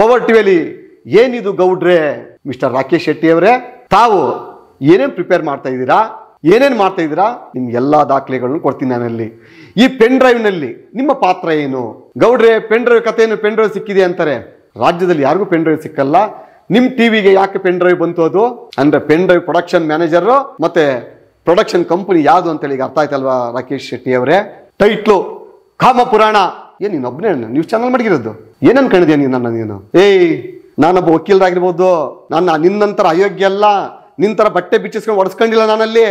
power ಟಿವಿಯಲ್ಲಿ ಏನಿದು ಗೌಡ್ರೆ ಮಿಸ್ಟರ್ ರಾಕೇಶ್ ಶೆಟ್ಟಿ ಅವರೇ ತಾವು ಏನೇನು ಪ್ರಿಪೇರ್ ಮಾಡ್ತಾ ಇದ್ದೀರಾ ಏನೇನು ಮಾಡ್ತಾ ಇದ್ದೀರಾ ನಿಮ್ಗೆ ಎಲ್ಲ ದಾಖಲೆಗಳನ್ನು ಕೊಡ್ತೀನಿ ನಾನಲ್ಲಿ ಈ ಪೆನ್ ಡ್ರೈವ್ನಲ್ಲಿ ನಿಮ್ಮ ಪಾತ್ರ ಏನು ಗೌಡ್ರೆ ಪೆನ್ ಡ್ರೈವ್ ಕಥೆಯನ್ನು ಪೆನ್ ಡ್ರೈವ್ ಸಿಕ್ಕಿದೆ ಅಂತಾರೆ ರಾಜ್ಯದಲ್ಲಿ ಯಾರಿಗೂ ಪೆನ್ ಡ್ರೈವ್ ಸಿಕ್ಕಲ್ಲ ನಿಮ್ಮ ಟಿವಿಗೆ ಯಾಕೆ ಪೆನ್ ಡ್ರೈವ್ ಬಂತು ಅದು ಅಂದರೆ ಪೆನ್ ಡ್ರೈವ್ ಪ್ರೊಡಕ್ಷನ್ ಮ್ಯಾನೇಜರು ಮತ್ತೆ ಪ್ರೊಡಕ್ಷನ್ ಕಂಪನಿ ಯಾವುದು ಅಂತೇಳಿ ಈಗ ಅರ್ಥ ಆಯ್ತಲ್ವಾ ರಾಕೇಶ್ ಶೆಟ್ಟಿ ಅವರೇ ಟೈಟ್ಲು ಕಾಮ ಪುರಾಣ ಏನ್ ಇನ್ನೊಬ್ಬನೇ ಒಬ್ಬನೇ ನ್ಯೂಸ್ ಚಾನಲ್ ಮಾಡಿರೋದು ಏನೇನು ಅನ್ಕೊಂಡಿದ್ಯಾ ನೀನು ನನ್ನ ನೀನು ಏಯ್ ನಾನೊಬ್ಬ ವಕೀಲರಾಗಿರ್ಬೋದು ನಾನು ನಿನ್ನಂತರ ಅಯೋಗ್ಯ ಅಲ್ಲ ನಿಂತರ ಬಟ್ಟೆ ಬಿಚ್ಚಿಸ್ಕೊಂಡು ಒಡಿಸ್ಕೊಂಡಿಲ್ಲ ನಾನಲ್ಲಿ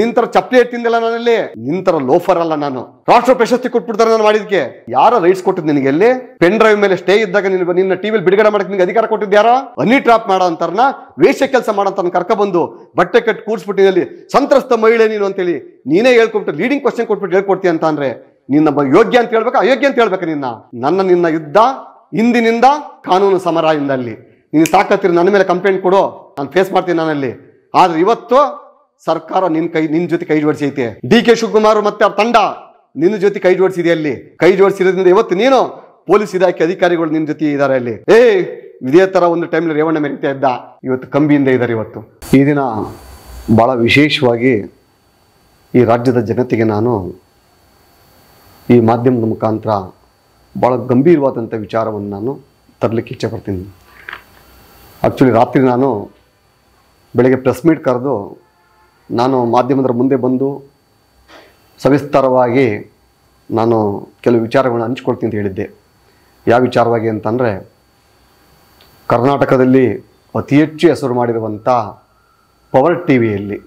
ನಿಂತರ ಚಪ್ಪಲಿ ತಿಂದಿಲ್ಲ ನಾನಲ್ಲಿ ನಿಂತರ ಲೋಫರ್ ಅಲ್ಲ ನಾನು ರಾಷ್ಟ್ರ ಪ್ರಶಸ್ತಿ ಕೊಟ್ಬಿಡ್ತಾರೆ ನಾನು ಮಾಡಿದ್ಕೆ ಯಾರ ರೈಟ್ಸ್ ಕೊಟ್ಟಿದ್ ನಿನಗೆ ಎಲ್ಲಿ ಪೆನ್ ಡ್ರೈವ್ ಮೇಲೆ ಸ್ಟೇ ಇದ್ದಾಗ ನಿನ್ನ ನಿನ್ನ ಟಿವಿಲಿ ಬಿಡುಗಡೆ ಮಾಡಕ್ಕೆ ನಿನ್ಗೆ ಅಧಿಕಾರ ಕೊಟ್ಟಿದ್ದು ಯಾರ ಅನ್ನಿ ಟ್ರಾಪ್ ಮಾಡೋ ಅಂತಾರನ ವೇಷ ಕೆಲಸ ಮಾಡೋ ಕರ್ಕ ಬಂದು ಬಟ್ಟೆ ಕಟ್ ಕೂರಿಸ್ಬಿಟ್ಟಿನಲ್ಲಿ ಸಂತ್ರಸ್ತ ಮಹಿಳೆ ನೀನು ಅಂತೇಳಿ ನೀನೇ ಹೇಳ್ಕೊಬಿಟ್ಟು ಲೀಡಿಂಗ್ ಕ್ವಶನ್ ಕೊಟ್ಬಿಟ್ಟು ಹೇಳ್ಕೊಡ್ತೀಯ ಅಂತ ಅಂದ್ರೆ ನಿನ್ನ ಯೋಗ್ಯ ಅಂತ ಹೇಳ್ಬೇಕು ಅಯೋಗ್ಯ ಅಂತ ಹೇಳ್ಬೇಕು ನಿನ್ನ ನನ್ನ ನಿನ್ನ ಯುದ್ಧ ಇಂದಿನಿಂದ ಕಾನೂನು ಸಮರ ಇಂದಲ್ಲಿ ನೀನು ಸಾಕತ್ತಿರ ನನ್ನ ಮೇಲೆ ಕಂಪ್ಲೇಂಟ್ ಕೊಡು ನಾನು ಫೇಸ್ ಮಾಡ್ತೀನಿ ನಾನಲ್ಲಿ ಆದ್ರೆ ಇವತ್ತು ಸರ್ಕಾರ ನಿನ್ನ ಕೈ ನಿನ್ನ ಜೊತೆ ಕೈ ಜೋಡಿಸೈತೆ ಡಿ ಕೆ ಶಿವಕುಮಾರ್ ಮತ್ತೆ ಅವ್ರ ತಂಡ ನಿನ್ನ ಜೊತೆ ಕೈ ಜೋಡಿಸಿದೆ ಅಲ್ಲಿ ಕೈ ಜೋಡಿಸಿರೋದ್ರಿಂದ ಇವತ್ತು ನೀನು ಪೊಲೀಸ್ ಇಲಾಖೆ ಅಧಿಕಾರಿಗಳು ನಿನ್ನ ಜೊತೆ ಇದ್ದಾರೆ ಅಲ್ಲಿ ಏ ಇದೇ ತರ ಒಂದು ಟೈಮ್ಲಿ ರೇವಣ್ಣ ಮೆರಿತ ಇದ್ದ ಇವತ್ತು ಕಂಬಿಯಿಂದ ಇದ್ದಾರೆ ಇವತ್ತು ಈ ದಿನ ಬಹಳ ವಿಶೇಷವಾಗಿ ಈ ರಾಜ್ಯದ ಜನತೆಗೆ ನಾನು ಈ ಮಾಧ್ಯಮದ ಮುಖಾಂತರ ಭಾಳ ಗಂಭೀರವಾದಂಥ ವಿಚಾರವನ್ನು ನಾನು ತರಲಿಕ್ಕೆ ಇಚ್ಛೆ ಪಡ್ತೀನಿ ಆ್ಯಕ್ಚುಲಿ ರಾತ್ರಿ ನಾನು ಬೆಳಗ್ಗೆ ಪ್ರೆಸ್ ಮೀಟ್ ಕರೆದು ನಾನು ಮಾಧ್ಯಮದರ ಮುಂದೆ ಬಂದು ಸವಿಸ್ತಾರವಾಗಿ ನಾನು ಕೆಲವು ವಿಚಾರಗಳನ್ನು ಹಂಚ್ಕೊಳ್ತೀನಿ ಅಂತ ಹೇಳಿದ್ದೆ ಯಾವ ವಿಚಾರವಾಗಿ ಅಂತಂದರೆ ಕರ್ನಾಟಕದಲ್ಲಿ ಅತಿ ಹೆಚ್ಚು ಹೆಸರು ಮಾಡಿರುವಂಥ ಪವರ್ ಟಿ ವಿಯಲ್ಲಿ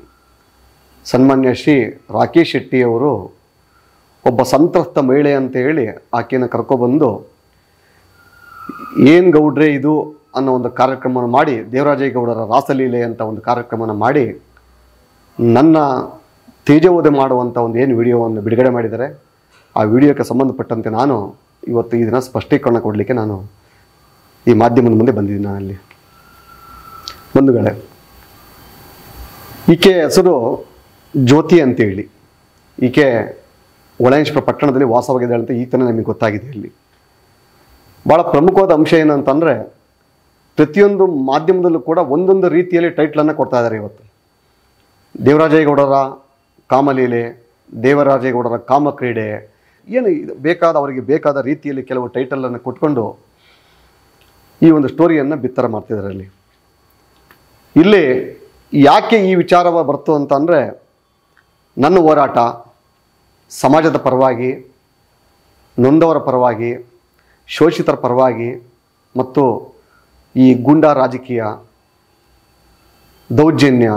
ಸನ್ಮಾನ್ಯ ಶ್ರೀ ರಾಕೇಶ್ ಶೆಟ್ಟಿಯವರು ಒಬ್ಬ ಸಂತ್ರಸ್ತ ಮಹಿಳೆ ಅಂತ ಹೇಳಿ ಆಕೆಯನ್ನು ಕರ್ಕೊಬಂದು ಏನು ಗೌಡ್ರೆ ಇದು ಅನ್ನೋ ಒಂದು ಕಾರ್ಯಕ್ರಮವನ್ನು ಮಾಡಿ ದೇವರಾಜೇಗೌಡರ ರಾಸಲೀಲೆ ಅಂತ ಒಂದು ಕಾರ್ಯಕ್ರಮವನ್ನು ಮಾಡಿ ನನ್ನ ತೇಜವಧೆ ಮಾಡುವಂಥ ಒಂದು ಏನು ವಿಡಿಯೋವನ್ನು ಬಿಡುಗಡೆ ಮಾಡಿದ್ದಾರೆ ಆ ವಿಡಿಯೋಕ್ಕೆ ಸಂಬಂಧಪಟ್ಟಂತೆ ನಾನು ಇವತ್ತು ಇದನ್ನು ಸ್ಪಷ್ಟೀಕರಣ ಕೊಡಲಿಕ್ಕೆ ನಾನು ಈ ಮಾಧ್ಯಮದ ಮುಂದೆ ಬಂದಿದ್ದೀನಿ ನಾನಲ್ಲಿ ಬಂಧುಗಳೆ ಈಕೆ ಹೆಸರು ಜ್ಯೋತಿ ಅಂತೇಳಿ ಈಕೆ ಒಳಯಂಶ್ಪುರ ಪಟ್ಟಣದಲ್ಲಿ ವಾಸವಾಗಿದೆ ಅಂತ ಈತನ ನಮಗೆ ಗೊತ್ತಾಗಿದೆ ಇಲ್ಲಿ ಭಾಳ ಪ್ರಮುಖವಾದ ಅಂಶ ಏನಂತಂದರೆ ಪ್ರತಿಯೊಂದು ಮಾಧ್ಯಮದಲ್ಲೂ ಕೂಡ ಒಂದೊಂದು ರೀತಿಯಲ್ಲಿ ಟೈಟ್ಲನ್ನು ಕೊಡ್ತಾ ಇದ್ದಾರೆ ಇವತ್ತು ದೇವರಾಜೇಗೌಡರ ಕಾಮಲೀಲೆ ದೇವರಾಜೇಗೌಡರ ಕಾಮಕ್ರೀಡೆ ಏನು ಇದು ಬೇಕಾದ ಅವರಿಗೆ ಬೇಕಾದ ರೀತಿಯಲ್ಲಿ ಕೆಲವು ಟೈಟಲನ್ನು ಕೊಟ್ಕೊಂಡು ಈ ಒಂದು ಸ್ಟೋರಿಯನ್ನು ಬಿತ್ತರ ಮಾಡ್ತಿದ್ದಾರೆ ಅಲ್ಲಿ ಇಲ್ಲಿ ಯಾಕೆ ಈ ವಿಚಾರ ಬರ್ತು ಅಂತಂದರೆ ನನ್ನ ಹೋರಾಟ ಸಮಾಜದ ಪರವಾಗಿ ನೊಂದವರ ಪರವಾಗಿ ಶೋಷಿತರ ಪರವಾಗಿ ಮತ್ತು ಈ ಗೂಂಡಾ ರಾಜಕೀಯ ದೌರ್ಜನ್ಯ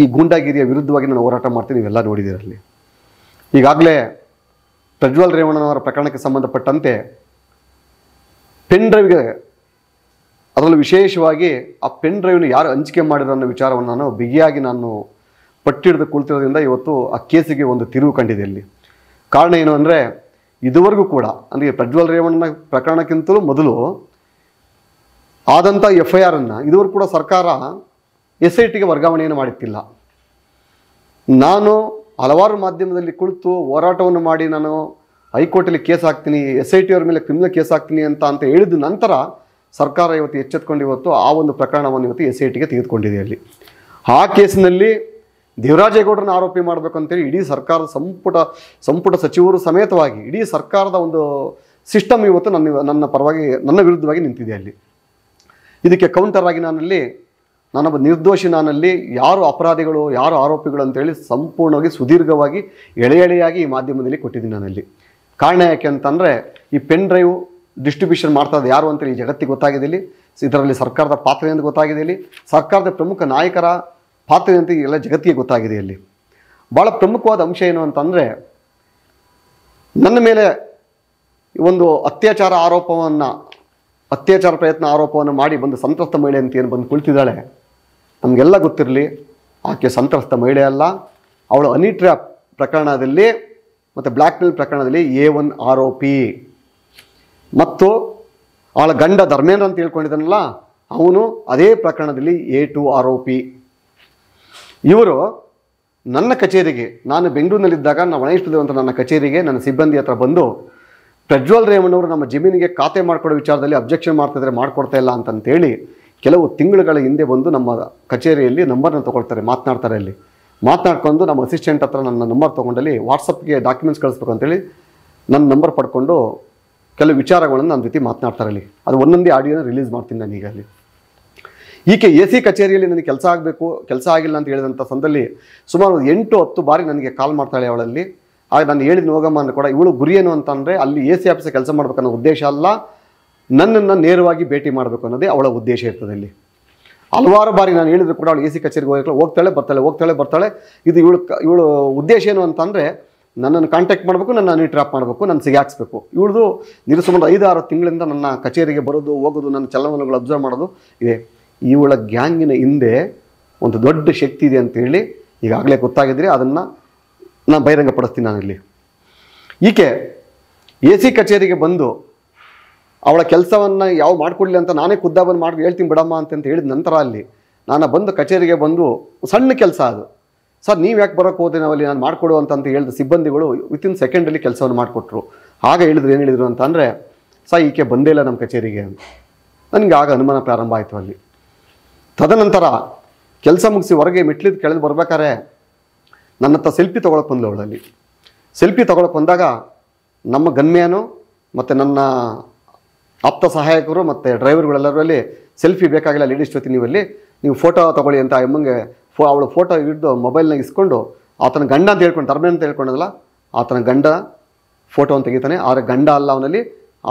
ಈ ಗೂಂಡಾಗಿರಿಯ ವಿರುದ್ಧವಾಗಿ ನಾನು ಹೋರಾಟ ಮಾಡ್ತೀನಿ ನೀವೆಲ್ಲ ನೋಡಿದಿರಲ್ಲಿ ಈಗಾಗಲೇ ಪ್ರಜ್ವಲ್ ರೇವಣ್ಣನವರ ಪ್ರಕರಣಕ್ಕೆ ಸಂಬಂಧಪಟ್ಟಂತೆ ಪೆನ್ ಡ್ರೈವ್ಗೆ ಅದರಲ್ಲೂ ವಿಶೇಷವಾಗಿ ಆ ಪೆನ್ ಡ್ರೈವ್ನ ಯಾರು ಹಂಚಿಕೆ ಮಾಡಿರೋ ಅನ್ನೋ ವಿಚಾರವನ್ನು ನಾನು ಬಿಗಿಯಾಗಿ ನಾನು ಹಿಡಿದು ಕುಳಿತಿರೋದ್ರಿಂದ ಇವತ್ತು ಆ ಕೇಸಿಗೆ ಒಂದು ತಿರುವು ಕಂಡಿದೆ ಇಲ್ಲಿ ಕಾರಣ ಏನು ಅಂದರೆ ಇದುವರೆಗೂ ಕೂಡ ಅಂದರೆ ಪ್ರಜ್ವಲ್ ರೇವಣ್ಣನ ಪ್ರಕರಣಕ್ಕಿಂತಲೂ ಮೊದಲು ಆದಂಥ ಎಫ್ ಐ ಆರನ್ನು ಇದುವರೆಗೂ ಕೂಡ ಸರ್ಕಾರ ಎಸ್ ಐ ಟಿಗೆ ವರ್ಗಾವಣೆಯನ್ನು ಮಾಡುತ್ತಿಲ್ಲ ನಾನು ಹಲವಾರು ಮಾಧ್ಯಮದಲ್ಲಿ ಕುಳಿತು ಹೋರಾಟವನ್ನು ಮಾಡಿ ನಾನು ಹೈಕೋರ್ಟಲ್ಲಿ ಕೇಸ್ ಹಾಕ್ತೀನಿ ಎಸ್ ಐ ಟಿ ಮೇಲೆ ಕ್ರಿಮಿನಲ್ ಕೇಸ್ ಹಾಕ್ತೀನಿ ಅಂತ ಅಂತ ಹೇಳಿದ ನಂತರ ಸರ್ಕಾರ ಇವತ್ತು ಎಚ್ಚೆತ್ಕೊಂಡು ಇವತ್ತು ಆ ಒಂದು ಪ್ರಕರಣವನ್ನು ಇವತ್ತು ಎಸ್ ಐ ಟಿಗೆ ತೆಗೆದುಕೊಂಡಿದೆ ಅಲ್ಲಿ ಆ ಕೇಸಿನಲ್ಲಿ ದೇವರಾಜೇಗೌಡರನ್ನ ಆರೋಪಿ ಮಾಡಬೇಕಂತೇಳಿ ಇಡೀ ಸರ್ಕಾರದ ಸಂಪುಟ ಸಂಪುಟ ಸಚಿವರು ಸಮೇತವಾಗಿ ಇಡೀ ಸರ್ಕಾರದ ಒಂದು ಸಿಸ್ಟಮ್ ಇವತ್ತು ನನ್ನ ನನ್ನ ಪರವಾಗಿ ನನ್ನ ವಿರುದ್ಧವಾಗಿ ನಿಂತಿದೆ ಅಲ್ಲಿ ಇದಕ್ಕೆ ಕೌಂಟರ್ ಆಗಿ ನಾನಲ್ಲಿ ನಾನೊಬ್ಬ ನಿರ್ದೋಷಿ ನಾನಲ್ಲಿ ಯಾರು ಅಪರಾಧಿಗಳು ಯಾರು ಆರೋಪಿಗಳು ಅಂತೇಳಿ ಸಂಪೂರ್ಣವಾಗಿ ಸುದೀರ್ಘವಾಗಿ ಎಳೆ ಎಳೆಯಾಗಿ ಈ ಮಾಧ್ಯಮದಲ್ಲಿ ಕೊಟ್ಟಿದ್ದೀನಿ ನಾನಲ್ಲಿ ಕಾರಣ ಯಾಕೆ ಅಂತಂದರೆ ಈ ಪೆನ್ ಡ್ರೈವ್ ಡಿಸ್ಟ್ರಿಬ್ಯೂಷನ್ ಮಾಡ್ತಾ ಯಾರು ಅಂತೇಳಿ ಈ ಜಗತ್ತಿಗೆ ಗೊತ್ತಾಗಿದೆ ಇದರಲ್ಲಿ ಸರ್ಕಾರದ ಪಾತ್ರ ಎಂದು ಗೊತ್ತಾಗಿದೆ ಸರ್ಕಾರದ ಪ್ರಮುಖ ನಾಯಕರ ಪಾತ್ರೆ ಅಂತ ಎಲ್ಲ ಜಗತ್ತಿಗೆ ಗೊತ್ತಾಗಿದೆ ಇಲ್ಲಿ ಭಾಳ ಪ್ರಮುಖವಾದ ಅಂಶ ಏನು ಅಂತಂದರೆ ನನ್ನ ಮೇಲೆ ಒಂದು ಅತ್ಯಾಚಾರ ಆರೋಪವನ್ನು ಅತ್ಯಾಚಾರ ಪ್ರಯತ್ನ ಆರೋಪವನ್ನು ಮಾಡಿ ಬಂದು ಸಂತ್ರಸ್ತ ಮಹಿಳೆ ಅಂತ ಏನು ಬಂದು ಕುಳಿತಿದ್ದಾಳೆ ನಮಗೆಲ್ಲ ಗೊತ್ತಿರಲಿ ಆಕೆ ಸಂತ್ರಸ್ತ ಮಹಿಳೆ ಅಲ್ಲ ಅವಳು ಅನಿಟ್ರ ಪ್ರಕರಣದಲ್ಲಿ ಮತ್ತು ಬ್ಲ್ಯಾಕ್ಮೇಲ್ ಪ್ರಕರಣದಲ್ಲಿ ಎ ಒನ್ ಆರೋಪಿ ಮತ್ತು ಅವಳ ಗಂಡ ಧರ್ಮೇಂದ್ರ ಅಂತ ಹೇಳ್ಕೊಂಡಿದ್ದಾನಲ್ಲ ಅವನು ಅದೇ ಪ್ರಕರಣದಲ್ಲಿ ಎ ಟು ಆರೋಪಿ ಇವರು ನನ್ನ ಕಚೇರಿಗೆ ನಾನು ಬೆಂಗಳೂರಿನಲ್ಲಿದ್ದಾಗ ನಾವು ಅಂತ ನನ್ನ ಕಚೇರಿಗೆ ನನ್ನ ಸಿಬ್ಬಂದಿ ಹತ್ರ ಬಂದು ಪ್ರಜ್ವಲ್ ರೇವಣ್ಣವರು ನಮ್ಮ ಜಮೀನಿಗೆ ಖಾತೆ ಮಾಡಿಕೊಡೋ ವಿಚಾರದಲ್ಲಿ ಅಬ್ಜೆಕ್ಷನ್ ಮಾಡ್ತಿದ್ರೆ ಮಾಡಿಕೊಡ್ತಾ ಇಲ್ಲ ಅಂತಂತೇಳಿ ಕೆಲವು ತಿಂಗಳುಗಳ ಹಿಂದೆ ಬಂದು ನಮ್ಮ ಕಚೇರಿಯಲ್ಲಿ ನಂಬರ್ನ ತೊಗೊಳ್ತಾರೆ ಮಾತನಾಡ್ತಾರೆ ಅಲ್ಲಿ ಮಾತನಾಡ್ಕೊಂಡು ನಮ್ಮ ಅಸಿಸ್ಟೆಂಟ್ ಹತ್ರ ನನ್ನ ನಂಬರ್ ತೊಗೊಂಡಲ್ಲಿ ವಾಟ್ಸಪ್ಗೆ ಡಾಕ್ಯುಮೆಂಟ್ಸ್ ಕಳಿಸ್ಬೇಕು ಅಂತೇಳಿ ನನ್ನ ನಂಬರ್ ಪಡ್ಕೊಂಡು ಕೆಲವು ವಿಚಾರಗಳನ್ನು ನನ್ನ ಜೊತೆ ಮಾತನಾಡ್ತಾರೆ ಅಲ್ಲಿ ಅದು ಒಂದೊಂದೇ ಆಡಿಯೋನ ರಿಲೀಸ್ ಮಾಡ್ತೀನಿ ನಾನೀಗ ಅಲ್ಲಿ ಈಕೆ ಎ ಸಿ ಕಚೇರಿಯಲ್ಲಿ ನನಗೆ ಕೆಲಸ ಆಗಬೇಕು ಕೆಲಸ ಆಗಿಲ್ಲ ಅಂತ ಹೇಳಿದಂಥ ಸಂದಲ್ಲಿ ಸುಮಾರು ಎಂಟು ಹತ್ತು ಬಾರಿ ನನಗೆ ಕಾಲ್ ಮಾಡ್ತಾಳೆ ಅವಳಲ್ಲಿ ಆಗ ನಾನು ಹೇಳಿದ ಹೋಗಮ್ಮ ಅಂತ ಕೂಡ ಇವಳು ಗುರಿ ಏನು ಅಂತಂದರೆ ಅಲ್ಲಿ ಎ ಸಿ ಆಫೀಸಲ್ಲಿ ಕೆಲಸ ಮಾಡಬೇಕನ್ನೋ ಉದ್ದೇಶ ಅಲ್ಲ ನನ್ನನ್ನು ನೇರವಾಗಿ ಭೇಟಿ ಮಾಡಬೇಕು ಅನ್ನೋದೇ ಅವಳ ಉದ್ದೇಶ ಇರ್ತದೆ ಅಲ್ಲಿ ಹಲವಾರು ಬಾರಿ ನಾನು ಹೇಳಿದ್ರು ಕೂಡ ಅವಳು ಎ ಸಿ ಕಚೇರಿಗೆ ಹೋಗಿ ಹೋಗ್ತಾಳೆ ಬರ್ತಾಳೆ ಹೋಗ್ತಾಳೆ ಬರ್ತಾಳೆ ಇದು ಇವಳು ಇವಳು ಉದ್ದೇಶ ಏನು ಅಂತಂದರೆ ನನ್ನನ್ನು ಕಾಂಟ್ಯಾಕ್ಟ್ ಮಾಡಬೇಕು ನನ್ನ ನಾನು ಟ್ರ್ಯಾಪ್ ಮಾಡಬೇಕು ನಾನು ಸಿಗಾಕ್ಸ್ಬೇಕು ಇವಳದು ನಿರ್ಸುಮಾರು ಸುಮಾರು ಐದಾರು ತಿಂಗಳಿಂದ ನನ್ನ ಕಚೇರಿಗೆ ಬರೋದು ಹೋಗೋದು ನನ್ನ ಚಲನವಲಗಳು ಅಬ್ಸರ್ವ್ ಮಾಡೋದು ಇದೆ ಇವಳ ಗ್ಯಾಂಗಿನ ಹಿಂದೆ ಒಂದು ದೊಡ್ಡ ಶಕ್ತಿ ಇದೆ ಅಂತೇಳಿ ಈಗಾಗಲೇ ಗೊತ್ತಾಗಿದ್ರೆ ಅದನ್ನು ನಾನು ಬಹಿರಂಗಪಡಿಸ್ತೀನಿ ನಾನಿಲ್ಲಿ ಈಕೆ ಎ ಸಿ ಕಚೇರಿಗೆ ಬಂದು ಅವಳ ಕೆಲಸವನ್ನು ಯಾವ ಮಾಡಿಕೊಡ್ಲಿ ಅಂತ ನಾನೇ ಖುದ್ದ ಬಂದು ಮಾಡಿ ಹೇಳ್ತೀನಿ ಬಿಡಮ್ಮ ಅಂತ ಹೇಳಿದ ನಂತರ ಅಲ್ಲಿ ನಾನು ಬಂದು ಕಚೇರಿಗೆ ಬಂದು ಸಣ್ಣ ಕೆಲಸ ಅದು ಸರ್ ನೀವು ಯಾಕೆ ಬರೋಕ್ಕೆ ಹೋದೆ ನಾವಲ್ಲಿ ನಾನು ಮಾಡಿಕೊಡು ಅಂತ ಹೇಳಿದ ಸಿಬ್ಬಂದಿಗಳು ವಿತಿನ್ ಸೆಕೆಂಡಲ್ಲಿ ಕೆಲಸವನ್ನು ಮಾಡಿಕೊಟ್ರು ಆಗ ಹೇಳಿದ್ರು ಏನು ಹೇಳಿದರು ಅಂತಂದರೆ ಸರ್ ಈಕೆ ಬಂದೇ ಇಲ್ಲ ನಮ್ಮ ಕಚೇರಿಗೆ ನನಗೆ ಆಗ ಅನುಮಾನ ಪ್ರಾರಂಭ ಆಯಿತು ಅಲ್ಲಿ ತದನಂತರ ಕೆಲಸ ಮುಗಿಸಿ ಹೊರಗೆ ಮೆಟ್ಲಿದ್ದು ಕೆಳಗೆ ಬರ್ಬೇಕಾದ್ರೆ ನನ್ನ ಹತ್ರ ಸೆಲ್ಫಿ ತೊಗೊಳಕ್ಕೆ ಬಂದಳು ಅವಳಲ್ಲಿ ಸೆಲ್ಫಿ ತೊಗೊಳಕ್ಕೆ ಬಂದಾಗ ನಮ್ಮ ಗನ್ಮ್ಯಾನು ಮತ್ತು ನನ್ನ ಆಪ್ತ ಸಹಾಯಕರು ಮತ್ತು ಡ್ರೈವರ್ಗಳೆಲ್ಲರಲ್ಲಿ ಸೆಲ್ಫಿ ಬೇಕಾಗಿಲ್ಲ ಲೇಡೀಸ್ ಜೊತೆ ನೀವಲ್ಲಿ ನೀವು ಫೋಟೋ ತೊಗೊಳ್ಳಿ ಅಂತ ಎಮ್ಮಂಗೆ ಫೋ ಅವಳ ಫೋಟೋ ಹಿಡಿದು ಮೊಬೈಲ್ನಾಗ ಇಸ್ಕೊಂಡು ಆತನ ಗಂಡ ಅಂತ ಹೇಳ್ಕೊಂಡು ಟರ್ಮೇನ್ ಅಂತ ಹೇಳ್ಕೊಂಡಲ್ಲ ಆತನ ಗಂಡ ಫೋಟೋವನ್ನು ತೆಗಿತಾನೆ ಆದರೆ ಗಂಡ ಅಲ್ಲ ಅವನಲ್ಲಿ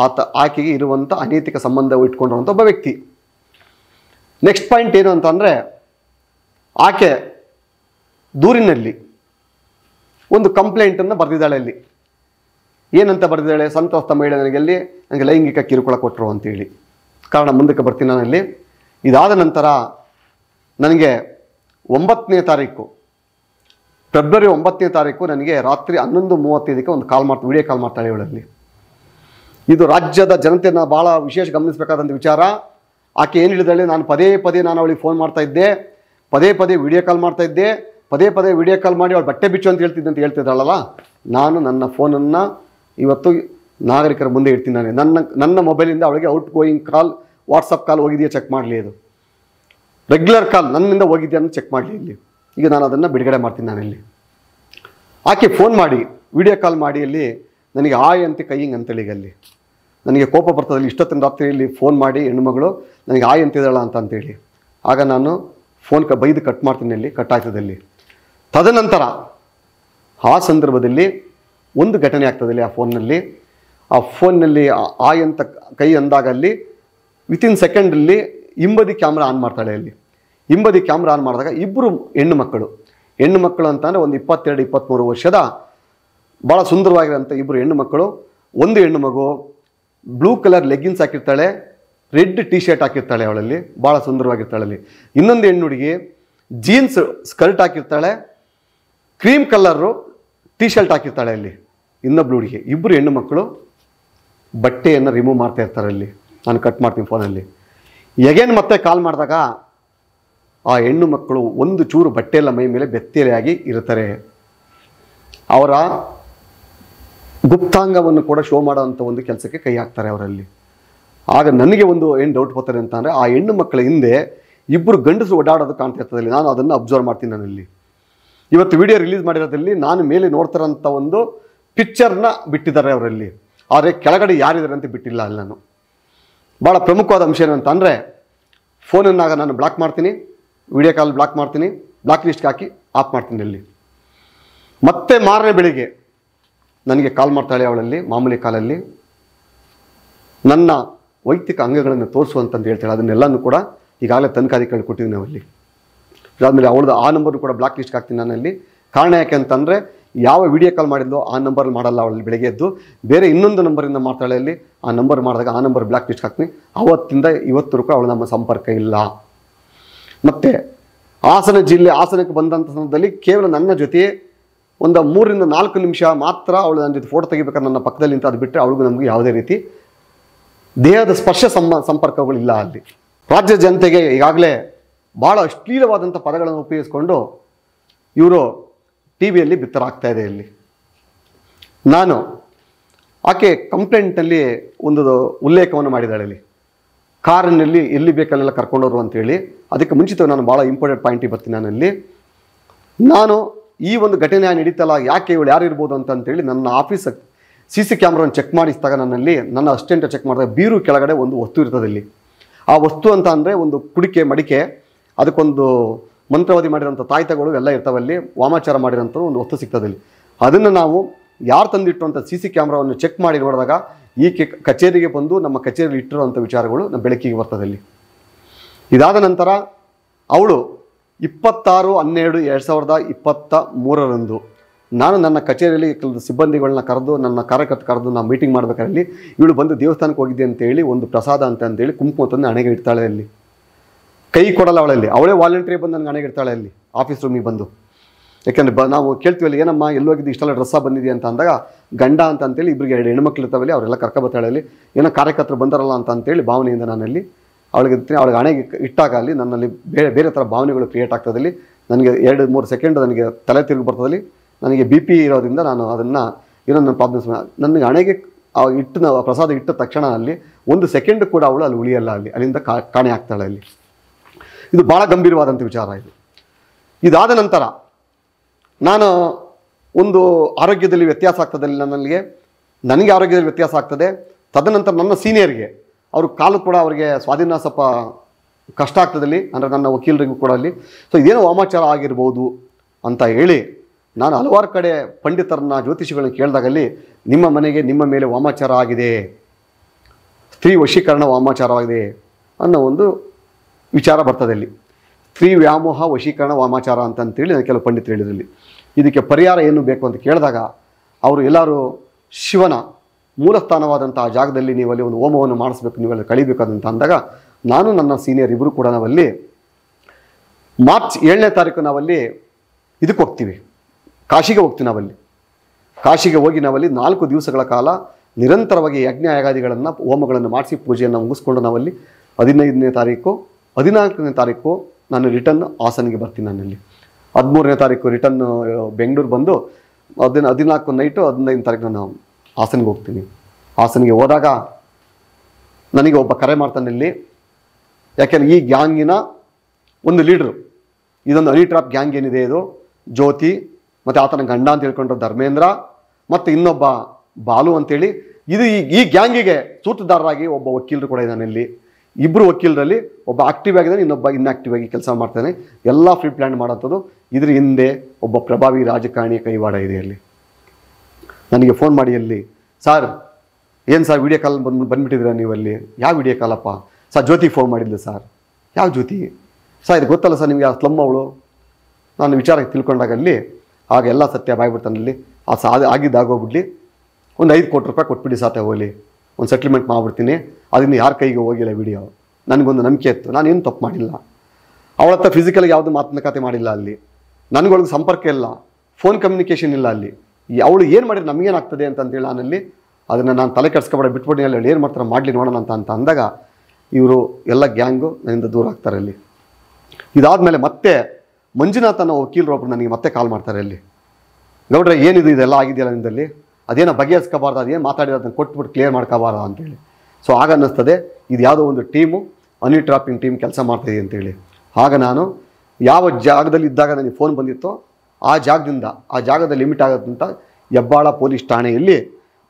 ಆತ ಆಕೆಗೆ ಇರುವಂಥ ಅನೈತಿಕ ಸಂಬಂಧ ಇಟ್ಕೊಂಡಿರುವಂಥ ಒಬ್ಬ ವ್ಯಕ್ತಿ ನೆಕ್ಸ್ಟ್ ಪಾಯಿಂಟ್ ಏನು ಅಂತಂದರೆ ಆಕೆ ದೂರಿನಲ್ಲಿ ಒಂದು ಕಂಪ್ಲೇಂಟನ್ನು ಬರೆದಿದ್ದಾಳೆ ಅಲ್ಲಿ ಏನಂತ ಬರೆದಿದ್ದಾಳೆ ಸಂತೋಷ ಮಹಿಳೆ ನನಗೆ ಅಲ್ಲಿ ನನಗೆ ಲೈಂಗಿಕ ಕಿರುಕುಳ ಕೊಟ್ಟರು ಅಂತೇಳಿ ಕಾರಣ ಮುಂದಕ್ಕೆ ಬರ್ತೀನಿ ನಾನಲ್ಲಿ ಇದಾದ ನಂತರ ನನಗೆ ಒಂಬತ್ತನೇ ತಾರೀಕು ಫೆಬ್ರವರಿ ಒಂಬತ್ತನೇ ತಾರೀಕು ನನಗೆ ರಾತ್ರಿ ಹನ್ನೊಂದು ಮೂವತ್ತೈದಕ್ಕೆ ಒಂದು ಕಾಲ್ ಮಾಡ್ತಾ ವಿಡಿಯೋ ಕಾಲ್ ಮಾಡ್ತಾಳೆ ಇವಳಲ್ಲಿ ಇದು ರಾಜ್ಯದ ಜನತೆಯನ್ನು ಭಾಳ ವಿಶೇಷ ಗಮನಿಸಬೇಕಾದಂಥ ವಿಚಾರ ಆಕೆ ಏನು ಹೇಳಿದಾಳೆ ನಾನು ಪದೇ ಪದೇ ನಾನು ಅವಳಿಗೆ ಫೋನ್ ಮಾಡ್ತಾ ಇದ್ದೆ ಪದೇ ಪದೇ ವಿಡಿಯೋ ಕಾಲ್ ಮಾಡ್ತಾ ಇದ್ದೆ ಪದೇ ಪದೇ ವಿಡಿಯೋ ಕಾಲ್ ಮಾಡಿ ಅವಳು ಬಟ್ಟೆ ಬಿಚ್ಚು ಅಂತ ಹೇಳ್ತಿದ್ದೆ ಅಂತ ಹೇಳ್ತಿದ್ದಾಳಲ್ಲ ನಾನು ನನ್ನ ಫೋನನ್ನು ಇವತ್ತು ನಾಗರಿಕರ ಮುಂದೆ ಇಡ್ತೀನಿ ನಾನು ನನ್ನ ನನ್ನ ಮೊಬೈಲಿಂದ ಅವಳಿಗೆ outgoing call WhatsApp call ಹೋಗಿದೆಯಾ ಚೆಕ್ ಮಾಡಲಿ ಅದು ರೆಗ್ಯುಲರ್ ಕಾಲ್ ನನ್ನಿಂದ ಹೋಗಿದೆಯಾ ಅಂತ ಚೆಕ್ ಮಾಡಲಿ ಇಲ್ಲಿ ಈಗ ನಾನು ಅದನ್ನು ಬಿಡುಗಡೆ ಮಾಡ್ತೀನಿ ನಾನಿಲ್ಲಿ ಆಕೆ ಫೋನ್ ಮಾಡಿ ವಿಡಿಯೋ ಕಾಲ್ ಮಾಡಿ ಅಲ್ಲಿ ನನಗೆ ಆಯ್ ಅಂತ ಕೈಯಿಂಗ್ ಅಂತೇಳಿ ಅಲ್ಲಿ ನನಗೆ ಕೋಪ ಬರ್ತದಲ್ಲಿ ಇಷ್ಟೊತ್ತಿನ ಇಲ್ಲಿ ಫೋನ್ ಮಾಡಿ ಹೆಣ್ಣುಮಗಳು ನನಗೆ ಆಯ್ ಅಂತಿದ್ದಾಳ ಅಂತ ಅಂತೇಳಿ ಆಗ ನಾನು ಫೋನ್ ಕ ಬೈದು ಕಟ್ ಮಾಡ್ತೀನಿ ಅಲ್ಲಿ ಕಟ್ ಆಗ್ತದಲ್ಲಿ ತದನಂತರ ಆ ಸಂದರ್ಭದಲ್ಲಿ ಒಂದು ಘಟನೆ ಆಗ್ತದಲ್ಲಿ ಆ ಫೋನ್ನಲ್ಲಿ ಆ ಫೋನ್ನಲ್ಲಿ ಆಯ್ ಅಂತ ಕೈ ಅಂದಾಗ ಅಲ್ಲಿ ವಿತಿನ್ ಸೆಕೆಂಡಲ್ಲಿ ಹಿಂಬದಿ ಕ್ಯಾಮ್ರಾ ಆನ್ ಮಾಡ್ತಾಳೆ ಅಲ್ಲಿ ಹಿಂಬದಿ ಕ್ಯಾಮ್ರಾ ಆನ್ ಮಾಡಿದಾಗ ಇಬ್ಬರು ಹೆಣ್ಣು ಮಕ್ಕಳು ಹೆಣ್ಣು ಮಕ್ಕಳು ಅಂತಂದರೆ ಒಂದು ಇಪ್ಪತ್ತೆರಡು ಇಪ್ಪತ್ತ್ಮೂರು ವರ್ಷದ ಭಾಳ ಸುಂದರವಾಗಿರೋಂಥ ಇಬ್ಬರು ಹೆಣ್ಣು ಮಕ್ಕಳು ಒಂದು ಹೆಣ್ಣು ಮಗು ಬ್ಲೂ ಕಲರ್ ಲೆಗ್ಗಿನ್ಸ್ ಹಾಕಿರ್ತಾಳೆ ರೆಡ್ ಟಿ ಶರ್ಟ್ ಹಾಕಿರ್ತಾಳೆ ಅವಳಲ್ಲಿ ಭಾಳ ಸುಂದರವಾಗಿರ್ತಾಳೆ ಅಲ್ಲಿ ಇನ್ನೊಂದು ಹೆಣ್ಣು ಹುಡುಗಿ ಜೀನ್ಸ್ ಸ್ಕರ್ಟ್ ಹಾಕಿರ್ತಾಳೆ ಕ್ರೀಮ್ ಕಲರು ಟಿ ಶರ್ಟ್ ಹಾಕಿರ್ತಾಳೆ ಅಲ್ಲಿ ಇನ್ನೊಬ್ಳು ಹುಡುಗಿ ಇಬ್ಬರು ಹೆಣ್ಣು ಮಕ್ಕಳು ಬಟ್ಟೆಯನ್ನು ರಿಮೂವ್ ಮಾಡ್ತಾ ಇರ್ತಾರೆ ಅಲ್ಲಿ ನಾನು ಕಟ್ ಮಾಡ್ತೀನಿ ಫೋನಲ್ಲಿ ಎಗೇನ್ ಮತ್ತೆ ಕಾಲ್ ಮಾಡಿದಾಗ ಆ ಹೆಣ್ಣು ಮಕ್ಕಳು ಒಂದು ಚೂರು ಬಟ್ಟೆಯೆಲ್ಲ ಮೈ ಮೇಲೆ ಬೆತ್ತಲೆಯಾಗಿ ಇರ್ತಾರೆ ಅವರ ಗುಪ್ತಾಂಗವನ್ನು ಕೂಡ ಶೋ ಮಾಡೋವಂಥ ಒಂದು ಕೆಲಸಕ್ಕೆ ಕೈ ಹಾಕ್ತಾರೆ ಅವರಲ್ಲಿ ಆಗ ನನಗೆ ಒಂದು ಏನು ಡೌಟ್ ಬರ್ತಾರೆ ಅಂತ ಅಂದರೆ ಆ ಹೆಣ್ಣು ಮಕ್ಕಳ ಹಿಂದೆ ಇಬ್ಬರು ಗಂಡಸು ಓಡಾಡೋದು ಕಾಣ್ತಿರ್ತದೆ ನಾನು ಅದನ್ನು ಅಬ್ಸರ್ವ್ ಮಾಡ್ತೀನಿ ನಾನಲ್ಲಿ ಇವತ್ತು ವಿಡಿಯೋ ರಿಲೀಸ್ ಮಾಡಿರೋದ್ರಲ್ಲಿ ನಾನು ಮೇಲೆ ನೋಡ್ತಾರಂಥ ಒಂದು ಪಿಕ್ಚರ್ನ ಬಿಟ್ಟಿದ್ದಾರೆ ಅವರಲ್ಲಿ ಆದರೆ ಕೆಳಗಡೆ ಯಾರಿದ್ದಾರೆ ಅಂತ ಬಿಟ್ಟಿಲ್ಲ ಅಲ್ಲಿ ನಾನು ಭಾಳ ಪ್ರಮುಖವಾದ ಅಂಶ ಏನಂತ ಅಂದರೆ ಫೋನನ್ನಾಗ ನಾನು ಬ್ಲಾಕ್ ಮಾಡ್ತೀನಿ ವಿಡಿಯೋ ಕಾಲ್ ಬ್ಲಾಕ್ ಮಾಡ್ತೀನಿ ಬ್ಲಾಕ್ ಲಿಸ್ಟ್ಗೆ ಹಾಕಿ ಆಫ್ ಮಾಡ್ತೀನಿ ಅಲ್ಲಿ ಮತ್ತೆ ಮಾರನೇ ಬೆಳಿಗ್ಗೆ ನನಗೆ ಕಾಲ್ ಮಾಡ್ತಾಳೆ ಅವಳಲ್ಲಿ ಮಾಮೂಲಿ ಕಾಲಲ್ಲಿ ನನ್ನ ವೈಯಕ್ತಿಕ ಅಂಗಗಳನ್ನು ತೋರಿಸು ಹೇಳ್ತಾಳೆ ಅದನ್ನೆಲ್ಲನೂ ಕೂಡ ಈಗಾಗಲೇ ತನಿಖಾಧಿಕಾರಿ ಕೊಟ್ಟಿದ್ದೀವಿ ನಾವಲ್ಲಿ ಅದಾದಮೇಲೆ ಅವಳದ ಆ ನಂಬರು ಕೂಡ ಬ್ಲಾಕ್ ಲಿಸ್ಟ್ಗೆ ಹಾಕ್ತೀನಿ ನಾನಲ್ಲಿ ಕಾರಣ ಯಾಕೆ ಅಂತಂದರೆ ಯಾವ ವಿಡಿಯೋ ಕಾಲ್ ಮಾಡಿದ್ಲೋ ಆ ನಂಬರ್ ಮಾಡಲ್ಲ ಅವಳು ಬೆಳಗ್ಗೆ ಎದ್ದು ಬೇರೆ ಇನ್ನೊಂದು ನಂಬರಿಂದ ಮಾಡ್ತಾಳೆ ಅಲ್ಲಿ ಆ ನಂಬರ್ ಮಾಡಿದಾಗ ಆ ನಂಬರ್ ಬ್ಲಾಕ್ ಲಿಸ್ಟ್ ಹಾಕ್ತೀನಿ ಅವತ್ತಿಂದ ಇವತ್ತು ರೂಪಾಯಿ ಅವಳು ನಮ್ಮ ಸಂಪರ್ಕ ಇಲ್ಲ ಮತ್ತು ಹಾಸನ ಜಿಲ್ಲೆ ಹಾಸನಕ್ಕೆ ಬಂದಂಥ ಸಂದರ್ಭದಲ್ಲಿ ಕೇವಲ ನನ್ನ ಜೊತೆಯೇ ಒಂದು ಮೂರರಿಂದ ನಾಲ್ಕು ನಿಮಿಷ ಮಾತ್ರ ಅವಳು ನನ್ನ ಜೊತೆ ಫೋಟೋ ತೆಗಿಬೇಕಾದ್ರೆ ನನ್ನ ಪಕ್ಕದಲ್ಲಿ ಅದು ಬಿಟ್ಟರೆ ಅವಳಿಗೂ ನಮಗೆ ಯಾವುದೇ ರೀತಿ ದೇಹದ ಸ್ಪರ್ಶ ಸಂಬ ಸಂಪರ್ಕಗಳಿಲ್ಲ ಅಲ್ಲಿ ರಾಜ್ಯ ಜನತೆಗೆ ಈಗಾಗಲೇ ಭಾಳ ಅಶ್ಲೀಲವಾದಂಥ ಪದಗಳನ್ನು ಉಪಯೋಗಿಸ್ಕೊಂಡು ಇವರು ಟಿ ವಿಯಲ್ಲಿ ಬಿತ್ತರಾಗ್ತಾ ಇದೆ ಇಲ್ಲಿ ನಾನು ಆಕೆ ಕಂಪ್ಲೇಂಟಲ್ಲಿ ಒಂದು ಉಲ್ಲೇಖವನ್ನು ಮಾಡಿದ್ದಾಳೆ ಇಲ್ಲಿ ಕಾರಿನಲ್ಲಿ ಎಲ್ಲಿ ಬೇಕಲ್ಲೆಲ್ಲ ಕರ್ಕೊಂಡೋರು ಅಂತೇಳಿ ಅದಕ್ಕೆ ಮುಂಚಿತವಾಗಿ ನಾನು ಭಾಳ ಇಂಪಾರ್ಟೆಂಟ್ ಪಾಯಿಂಟಿಗೆ ಬರ್ತೀನಿ ನಾನಲ್ಲಿ ನಾನು ಈ ಒಂದು ಘಟನೆ ನಡೀತಲ್ಲ ಯಾಕೆ ಇವಳು ಯಾರು ಇರ್ಬೋದು ಅಂತಂತೇಳಿ ನನ್ನ ಆಫೀಸ್ ಸಿ ಸಿ ಕ್ಯಾಮ್ರಾನ ಚೆಕ್ ಮಾಡಿಸಿದಾಗ ನನ್ನಲ್ಲಿ ನನ್ನ ಅಸ್ಟೆಂಟ ಚೆಕ್ ಮಾಡಿದಾಗ ಬೀರು ಕೆಳಗಡೆ ಒಂದು ವಸ್ತು ಇರ್ತದೆ ಇಲ್ಲಿ ಆ ವಸ್ತು ಅಂತ ಅಂದರೆ ಒಂದು ಕುಡಿಕೆ ಮಡಿಕೆ ಅದಕ್ಕೊಂದು ಮಂತ್ರವಾದಿ ಮಾಡಿರೋಂಥ ತಾಯ್ತಗಳು ಎಲ್ಲ ಇರ್ತವೆ ಅಲ್ಲಿ ವಾಮಾಚಾರ ಮಾಡಿರೋಂಥ ಒಂದು ವಸ್ತು ಸಿಗ್ತದೆ ಇಲ್ಲಿ ಅದನ್ನು ನಾವು ಯಾರು ತಂದಿಟ್ಟು ಸಿ ಸಿ ಕ್ಯಾಮ್ರಾವನ್ನು ಚೆಕ್ ಮಾಡಿ ನೋಡಿದಾಗ ಈ ಕೆ ಕಚೇರಿಗೆ ಬಂದು ನಮ್ಮ ಕಚೇರಿಯಲ್ಲಿ ಇಟ್ಟಿರುವಂಥ ವಿಚಾರಗಳು ನಮ್ಮ ಬೆಳಕಿಗೆ ಬರ್ತದೆ ಇಲ್ಲಿ ಇದಾದ ನಂತರ ಅವಳು ಇಪ್ಪತ್ತಾರು ಹನ್ನೆರಡು ಎರಡು ಸಾವಿರದ ಇಪ್ಪತ್ತ ಮೂರರಂದು ನಾನು ನನ್ನ ಕಚೇರಿಯಲ್ಲಿ ಕೆಲವು ಸಿಬ್ಬಂದಿಗಳನ್ನ ಕರೆದು ನನ್ನ ಕಾರ್ಯಕರ್ತ ಕರೆದು ನಾನು ಮೀಟಿಂಗ್ ಮಾಡಬೇಕಾದಲ್ಲಿ ಇವಳು ಬಂದು ದೇವಸ್ಥಾನಕ್ಕೆ ಹೋಗಿದ್ದೆ ಅಂತೇಳಿ ಒಂದು ಪ್ರಸಾದ ಅಂತ ಅಂತೇಳಿ ಕುಂಕುಮ ತಂದು ಹಣೆಗೆ ಇಡ್ತಾಳೆ ಅಲ್ಲಿ ಕೈ ಕೊಡಲ್ಲ ಅವಳಲ್ಲಿ ಅವಳೇ ವಾಲಂಟ್ರಿ ಬಂದು ನನಗೆ ಹಣೆಗೆ ಇಡ್ತಾಳೆ ಅಲ್ಲಿ ಆಫೀಸ್ ರೂಮಿಗೆ ಬಂದು ಯಾಕೆಂದರೆ ಬ ನಾವು ಕೇಳ್ತೀವಲ್ಲ ಏನಮ್ಮ ಎಲ್ಲೋಗಿದ್ದು ಇಷ್ಟೆಲ್ಲ ಡ್ರೆಸ್ಸ ಬಂದಿದೆ ಅಂತ ಅಂದಾಗ ಗಂಡ ಅಂತ ಅಂತೇಳಿ ಇಬ್ಬರಿಗೆ ಎರಡು ಹೆಣ್ಮಕ್ಳು ಇರ್ತಾವಲ್ಲಿ ಅವರೆಲ್ಲ ಕರ್ಕೊಬತ್ತಾಳೆ ಅಲ್ಲಿ ಏನೋ ಕಾರ್ಯಕರ್ತರು ಬಂದಾರಲ್ಲ ಅಂತ ಅಂತೇಳಿ ಭಾವನೆಯಿಂದ ನಾನಲ್ಲಿ ಅವಳಿಗೆ ಅವಳಿಗೆ ಹಣೆಗೆ ಇಟ್ಟಾಗಲಿ ನನ್ನಲ್ಲಿ ಬೇರೆ ಬೇರೆ ಥರ ಭಾವನೆಗಳು ಕ್ರಿಯೇಟ್ ಆಗ್ತದಲ್ಲಿ ನನಗೆ ಎರಡು ಮೂರು ಸೆಕೆಂಡ್ ನನಗೆ ತಲೆ ತಿರುಗಿ ಬರ್ತದಲ್ಲಿ ನನಗೆ ಬಿ ಪಿ ಇರೋದ್ರಿಂದ ನಾನು ಅದನ್ನು ಇನ್ನೊಂದು ಪ್ರಾಬ್ಲಮ್ಸ್ ನನಗೆ ಹಣೆಗೆ ಆ ಇಟ್ಟಿನ ಪ್ರಸಾದ ಇಟ್ಟ ತಕ್ಷಣ ಅಲ್ಲಿ ಒಂದು ಸೆಕೆಂಡ್ ಕೂಡ ಅವಳು ಅಲ್ಲಿ ಉಳಿಯಲ್ಲ ಅಲ್ಲಿ ಅಲ್ಲಿಂದ ಕಾಣೆ ಆಗ್ತಾಳೆ ಅಲ್ಲಿ ಇದು ಭಾಳ ಗಂಭೀರವಾದಂಥ ವಿಚಾರ ಇದು ಇದಾದ ನಂತರ ನಾನು ಒಂದು ಆರೋಗ್ಯದಲ್ಲಿ ವ್ಯತ್ಯಾಸ ಆಗ್ತದಲ್ಲಿ ನನ್ನಲ್ಲಿಗೆ ನನಗೆ ಆರೋಗ್ಯದಲ್ಲಿ ವ್ಯತ್ಯಾಸ ಆಗ್ತದೆ ತದನಂತರ ನನ್ನ ಸೀನಿಯರ್ಗೆ ಅವ್ರ ಕಾಲು ಕೂಡ ಅವರಿಗೆ ಸ್ವಾಧೀನ ಸ್ವಲ್ಪ ಕಷ್ಟ ಆಗ್ತದಲ್ಲಿ ಅಂದರೆ ನನ್ನ ವಕೀಲರಿಗೂ ಕೂಡ ಅಲ್ಲಿ ಸೊ ಇದೇನು ವಾಮಾಚಾರ ಆಗಿರ್ಬೋದು ಅಂತ ಹೇಳಿ ನಾನು ಹಲವಾರು ಕಡೆ ಪಂಡಿತರನ್ನ ಜ್ಯೋತಿಷಿಗಳನ್ನ ಕೇಳಿದಾಗಲ್ಲಿ ನಿಮ್ಮ ಮನೆಗೆ ನಿಮ್ಮ ಮೇಲೆ ವಾಮಾಚಾರ ಆಗಿದೆ ಸ್ತ್ರೀ ವಶೀಕರಣ ವಾಮಾಚಾರವಾಗಿದೆ ಅನ್ನೋ ಒಂದು ವಿಚಾರ ಬರ್ತದೆ ಅಲ್ಲಿ ಸ್ತ್ರೀ ವ್ಯಾಮೋಹ ವಶೀಕರಣ ವಾಮಾಚಾರ ಅಂತಂತೇಳಿ ನಾನು ಕೆಲವು ಪಂಡಿತರು ಹೇಳಿದ್ರಲ್ಲಿ ಇದಕ್ಕೆ ಪರಿಹಾರ ಏನು ಬೇಕು ಅಂತ ಕೇಳಿದಾಗ ಅವರು ಎಲ್ಲರೂ ಶಿವನ ಮೂಲ ಸ್ಥಾನವಾದಂಥ ಜಾಗದಲ್ಲಿ ನೀವಲ್ಲಿ ಒಂದು ಹೋಮವನ್ನು ಮಾಡಿಸ್ಬೇಕು ನೀವೆಲ್ಲ ಕಳಿಬೇಕಾದಂತ ಅಂದಾಗ ನಾನು ನನ್ನ ಸೀನಿಯರ್ ಇಬ್ಬರು ಕೂಡ ನಾವಲ್ಲಿ ಮಾರ್ಚ್ ಏಳನೇ ತಾರೀಕು ನಾವಲ್ಲಿ ಇದಕ್ಕೆ ಹೋಗ್ತೀವಿ ಕಾಶಿಗೆ ಹೋಗ್ತೀವಿ ನಾವಲ್ಲಿ ಕಾಶಿಗೆ ಹೋಗಿ ನಾವಲ್ಲಿ ನಾಲ್ಕು ದಿವಸಗಳ ಕಾಲ ನಿರಂತರವಾಗಿ ಯಜ್ಞ ಯಾಗಾದಿಗಳನ್ನು ಹೋಮಗಳನ್ನು ಮಾಡಿಸಿ ಪೂಜೆಯನ್ನು ಮುಗಿಸ್ಕೊಂಡು ನಾವಲ್ಲಿ ಹದಿನೈದನೇ ತಾರೀಕು ಹದಿನಾಲ್ಕನೇ ತಾರೀಕು ನಾನು ರಿಟರ್ನ್ ಹಾಸನಿಗೆ ಬರ್ತೀನಿ ನಾನಲ್ಲಿ ಹದಿಮೂರನೇ ತಾರೀಕು ರಿಟರ್ನ್ ಬೆಂಗಳೂರು ಬಂದು ಹದಿನ ಹದಿನಾಲ್ಕು ನೈಟು ಹದಿನೈದನೇ ತಾರೀಕು ನಾನು ಹಾಸನಿಗೆ ಹೋಗ್ತೀನಿ ಹಾಸನಿಗೆ ಹೋದಾಗ ನನಗೆ ಒಬ್ಬ ಕರೆ ಮಾಡ್ತಾನೆ ಇಲ್ಲಿ ಯಾಕೆಂದರೆ ಈ ಗ್ಯಾಂಗಿನ ಒಂದು ಲೀಡ್ರು ಇದೊಂದು ಅಲಿ ಟ್ರಾಪ್ ಗ್ಯಾಂಗ್ ಏನಿದೆ ಇದು ಜ್ಯೋತಿ ಮತ್ತು ಆತನ ಗಂಡ ಅಂತ ಹೇಳ್ಕೊಂಡ್ರು ಧರ್ಮೇಂದ್ರ ಮತ್ತು ಇನ್ನೊಬ್ಬ ಬಾಲು ಅಂತೇಳಿ ಇದು ಈ ಈ ಗ್ಯಾಂಗಿಗೆ ಸೂತ್ರದಾರರಾಗಿ ಒಬ್ಬ ವಕೀಲರು ಕೂಡ ಇದ್ದಾನೆ ಇಲ್ಲಿ ಇಬ್ಬರು ವಕೀಲರಲ್ಲಿ ಒಬ್ಬ ಆಕ್ಟಿವ್ ಆಗಿದ್ದಾನೆ ಇನ್ನೊಬ್ಬ ಇನ್ಆಕ್ಟಿವ್ ಆಗಿ ಕೆಲಸ ಮಾಡ್ತಾನೆ ಎಲ್ಲ ಫ್ರೀ ಪ್ಲ್ಯಾನ್ ಮಾಡೋಂಥದ್ದು ಇದರ ಹಿಂದೆ ಒಬ್ಬ ಪ್ರಭಾವಿ ರಾಜಕಾರಣಿ ಕೈವಾಡ ಇದೆ ಇಲ್ಲಿ ನನಗೆ ಫೋನ್ ಮಾಡಿ ಅಲ್ಲಿ ಸರ್ ಏನು ಸರ್ ವೀಡಿಯೋ ಕಾಲ್ ಬಂದು ಬಂದುಬಿಟ್ಟಿದ್ದೀರಾ ನೀವು ಅಲ್ಲಿ ಯಾವ ವೀಡಿಯೋ ಕಾಲಪ್ಪ ಸರ್ ಜ್ಯೋತಿ ಫೋನ್ ಮಾಡಿದ್ಲು ಸರ್ ಯಾವ ಜ್ಯೋತಿ ಸರ್ ಇದು ಗೊತ್ತಲ್ಲ ಸರ್ ನಿಮಗೆ ಆ ಸ್ಲಮ್ ಅವಳು ನಾನು ವಿಚಾರಕ್ಕೆ ತಿಳ್ಕೊಂಡಾಗ ಅಲ್ಲಿ ಆಗ ಎಲ್ಲ ಸತ್ಯ ಬಾಯ್ಬಿಡ್ತಾನಲ್ಲಿ ಆ ಸಾ ಆಗಿದ್ದಾಗೋಗ್ಬಿಡ್ಲಿ ಒಂದು ಐದು ಕೋಟಿ ರೂಪಾಯಿ ಕೊಟ್ಬಿಡಿ ಸಾತೆ ಹೋಗಲಿ ಒಂದು ಸೆಟ್ಲ್ಮೆಂಟ್ ಮಾಡಿಬಿಡ್ತೀನಿ ಅದನ್ನ ಯಾರ ಕೈಗೆ ಹೋಗಿಲ್ಲ ವಿಡಿಯೋ ನನಗೊಂದು ನಂಬಿಕೆ ಇತ್ತು ನಾನೇನು ತಪ್ಪು ಮಾಡಿಲ್ಲ ಅವಳ ಹತ್ರ ಫಿಸಿಕಲ್ಗೆ ಯಾವುದೂ ಮಾತುಕತೆ ಮಾಡಿಲ್ಲ ಅಲ್ಲಿ ನನಗೊಳಗೆ ಸಂಪರ್ಕ ಇಲ್ಲ ಫೋನ್ ಕಮ್ಯುನಿಕೇಷನ್ ಇಲ್ಲ ಅಲ್ಲಿ ಅವಳು ಏನು ಮಾಡಿದ್ರೆ ನಮಗೇನಾಗ್ತದೆ ಅಂತೇಳಿ ನಾನಲ್ಲಿ ಅದನ್ನು ನಾನು ತಲೆ ಕೆಡ್ಸ್ಕೊಬೇಡ ಬಿಟ್ಬಿಟ್ಟು ಅಲ್ಲಿ ಏನು ಮಾಡ್ತಾರೆ ಮಾಡಲಿ ನೋಡೋಣ ಅಂತ ಅಂತ ಅಂದಾಗ ಇವರು ಎಲ್ಲ ಗ್ಯಾಂಗು ನನ್ನಿಂದ ದೂರ ಆಗ್ತಾರೆ ಅಲ್ಲಿ ಇದಾದ ಮೇಲೆ ಮತ್ತೆ ಮಂಜುನಾಥ್ ಅನ್ನೋ ವಕೀಲರೊಬ್ಬರು ನನಗೆ ಮತ್ತೆ ಕಾಲ್ ಮಾಡ್ತಾರೆ ಅಲ್ಲಿ ನೋಡ್ರೆ ಏನಿದು ಇದೆಲ್ಲ ಆಗಿದೆಯಲ್ಲ ನಿಂದಲ್ಲಿ ಅದೇನೋ ಬಗೆಹರಿಸ್ಕೋಬಾರ್ದು ಅದೇನು ಮಾತಾಡಿರೋ ಅದನ್ನು ಕೊಟ್ಬಿಟ್ಟು ಕ್ಲಿಯರ್ ಮಾಡ್ಕೋಬಾರ್ದು ಅಂತೇಳಿ ಸೊ ಆಗ ಅನ್ನಿಸ್ತದೆ ಇದು ಯಾವುದೋ ಒಂದು ಟೀಮು ಅನಿ ಟ್ರಾಪಿಂಗ್ ಟೀಮ್ ಕೆಲಸ ಮಾಡ್ತಾಯಿದೆ ಅಂತೇಳಿ ಆಗ ನಾನು ಯಾವ ಜಾಗದಲ್ಲಿ ಇದ್ದಾಗ ನನಗೆ ಫೋನ್ ಬಂದಿತ್ತೋ ಆ ಜಾಗದಿಂದ ಆ ಜಾಗದ ಲಿಮಿಟ್ ಆಗುತ್ತಂತ ಹೆಬ್ಬಾಳ ಪೊಲೀಸ್ ಠಾಣೆಯಲ್ಲಿ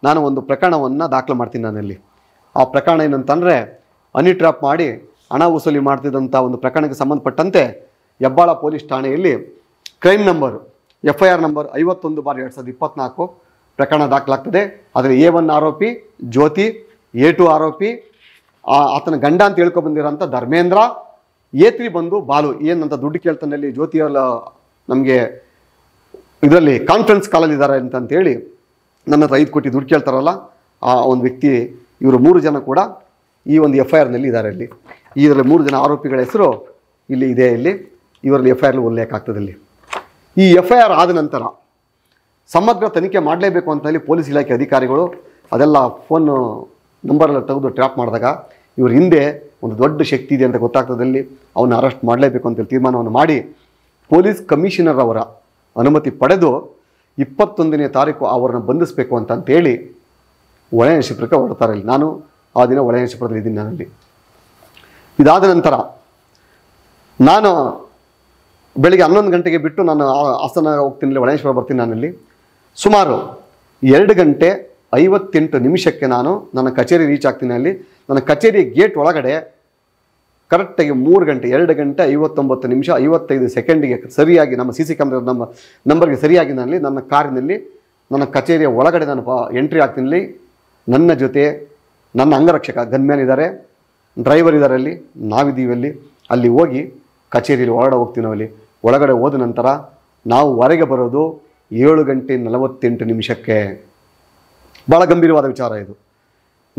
ನಾನು ಒಂದು ಪ್ರಕರಣವನ್ನು ದಾಖಲು ಮಾಡ್ತೀನಿ ನಾನಲ್ಲಿ ಆ ಪ್ರಕರಣ ಏನಂತಂದರೆ ಹನಿ ಟ್ರ್ಯಾಪ್ ಮಾಡಿ ಹಣ ವಸೂಲಿ ಮಾಡ್ತಿದ್ದಂಥ ಒಂದು ಪ್ರಕರಣಕ್ಕೆ ಸಂಬಂಧಪಟ್ಟಂತೆ ಹೆಬ್ಬಾಳ ಪೊಲೀಸ್ ಠಾಣೆಯಲ್ಲಿ crime number F I R number ಐವತ್ತೊಂದು ಬಾರಿ ಎರಡು ಸಾವಿರದ ಇಪ್ಪತ್ತ್ನಾಲ್ಕು ಪ್ರಕರಣ ದಾಖಲಾಗ್ತದೆ ಆದರೆ ಎ ಒನ್ ಆರೋಪಿ ಜ್ಯೋತಿ ಎ ಟು ಆರೋಪಿ ಆತನ ಗಂಡ ಅಂತ ಹೇಳ್ಕೊಬಂದಿರೋಂಥ ಧರ್ಮೇಂದ್ರ ಎ ತ್ರೀ ಬಂದು ಬಾಲು ಏನಂತ ದುಡ್ಡು ಕೇಳ್ತಾನಲ್ಲಿ ಜ್ಯೋತಿಯಲ್ಲ ನಮಗೆ ಇದರಲ್ಲಿ ಕಾನ್ಫರೆನ್ಸ್ ಕಾಲಲ್ಲಿದ್ದಾರೆ ಅಂತಂತೇಳಿ ನನ್ನ ಹತ್ರ ಐದು ಕೋಟಿ ದುಡ್ಡು ಕೇಳ್ತಾರಲ್ಲ ಆ ಒಂದು ವ್ಯಕ್ತಿ ಇವರು ಮೂರು ಜನ ಕೂಡ ಈ ಒಂದು ಎಫ್ ಐ ಆರ್ನಲ್ಲಿ ಇದ್ದಾರೆ ಇಲ್ಲಿ ಇದರಲ್ಲಿ ಮೂರು ಜನ ಆರೋಪಿಗಳ ಹೆಸರು ಇಲ್ಲಿ ಇದೆ ಇಲ್ಲಿ ಇವರಲ್ಲಿ ಎಫ್ ಐ ಆರ್ ಉಲ್ಲೇಖ ಆಗ್ತದೆ ಇಲ್ಲಿ ಈ ಎಫ್ ಐ ಆರ್ ಆದ ನಂತರ ಸಮಗ್ರ ತನಿಖೆ ಮಾಡಲೇಬೇಕು ಅಂತ ಹೇಳಿ ಪೊಲೀಸ್ ಇಲಾಖೆ ಅಧಿಕಾರಿಗಳು ಅದೆಲ್ಲ ಫೋನ್ ನಂಬರೆಲ್ಲ ತೆಗೆದು ಟ್ರ್ಯಾಪ್ ಮಾಡಿದಾಗ ಇವರ ಹಿಂದೆ ಒಂದು ದೊಡ್ಡ ಶಕ್ತಿ ಇದೆ ಅಂತ ಗೊತ್ತಾಗ್ತದಲ್ಲಿ ಅವನ್ನ ಅರೆಸ್ಟ್ ಮಾಡಲೇಬೇಕು ಅಂತೇಳಿ ತೀರ್ಮಾನವನ್ನು ಮಾಡಿ ಪೊಲೀಸ್ ಕಮಿಷನರ್ ಅವರ ಅನುಮತಿ ಪಡೆದು ಇಪ್ಪತ್ತೊಂದನೇ ತಾರೀಕು ಅವರನ್ನು ಬಂಧಿಸಬೇಕು ಅಂತ ಅಂತೇಳಿ ಒಳಹೇಶಿಪುರಕ್ಕೆ ಹೊರಡ್ತಾರೆ ಇಲ್ಲಿ ನಾನು ಆ ದಿನ ಒಳಹೇಶಿಪುರದಲ್ಲಿ ಇದ್ದೀನಿ ನಾನಲ್ಲಿ ಇದಾದ ನಂತರ ನಾನು ಬೆಳಿಗ್ಗೆ ಹನ್ನೊಂದು ಗಂಟೆಗೆ ಬಿಟ್ಟು ನಾನು ಹಾಸನ ಹೋಗ್ತೀನಿ ಒಳೇಶ್ವರ ಬರ್ತೀನಿ ನಾನಲ್ಲಿ ಸುಮಾರು ಎರಡು ಗಂಟೆ ಐವತ್ತೆಂಟು ನಿಮಿಷಕ್ಕೆ ನಾನು ನನ್ನ ಕಚೇರಿ ರೀಚ್ ಆಗ್ತೀನಿ ಅಲ್ಲಿ ನನ್ನ ಕಚೇರಿ ಗೇಟ್ ಒಳಗಡೆ ಕರೆಕ್ಟಾಗಿ ಮೂರು ಗಂಟೆ ಎರಡು ಗಂಟೆ ಐವತ್ತೊಂಬತ್ತು ನಿಮಿಷ ಐವತ್ತೈದು ಸೆಕೆಂಡಿಗೆ ಸರಿಯಾಗಿ ನಮ್ಮ ಸಿ ಸಿ ಕ್ಯಾಮ್ರ ನಮ್ಮ ನಂಬರ್ಗೆ ಸರಿಯಾಗಿ ನಾನು ನನ್ನ ಕಾರಿನಲ್ಲಿ ನನ್ನ ಕಚೇರಿಯ ಒಳಗಡೆ ನಾನು ಎಂಟ್ರಿ ಆಗ್ತೀನಿ ನನ್ನ ಜೊತೆ ನನ್ನ ಅಂಗರಕ್ಷಕ ಗನ್ಮ್ಯಾನ್ ಇದ್ದಾರೆ ಡ್ರೈವರ್ ಇದ್ದಾರೆ ಅಲ್ಲಿ ನಾವಿದ್ದೀವಿ ಅಲ್ಲಿ ಅಲ್ಲಿ ಹೋಗಿ ಕಚೇರಿಯಲ್ಲಿ ಹೊರಗಡೆ ಹೋಗ್ತೀವಿ ನಾವಲ್ಲಿ ಒಳಗಡೆ ಹೋದ ನಂತರ ನಾವು ಹೊರಗೆ ಬರೋದು ಏಳು ಗಂಟೆ ನಲವತ್ತೆಂಟು ನಿಮಿಷಕ್ಕೆ ಭಾಳ ಗಂಭೀರವಾದ ವಿಚಾರ ಇದು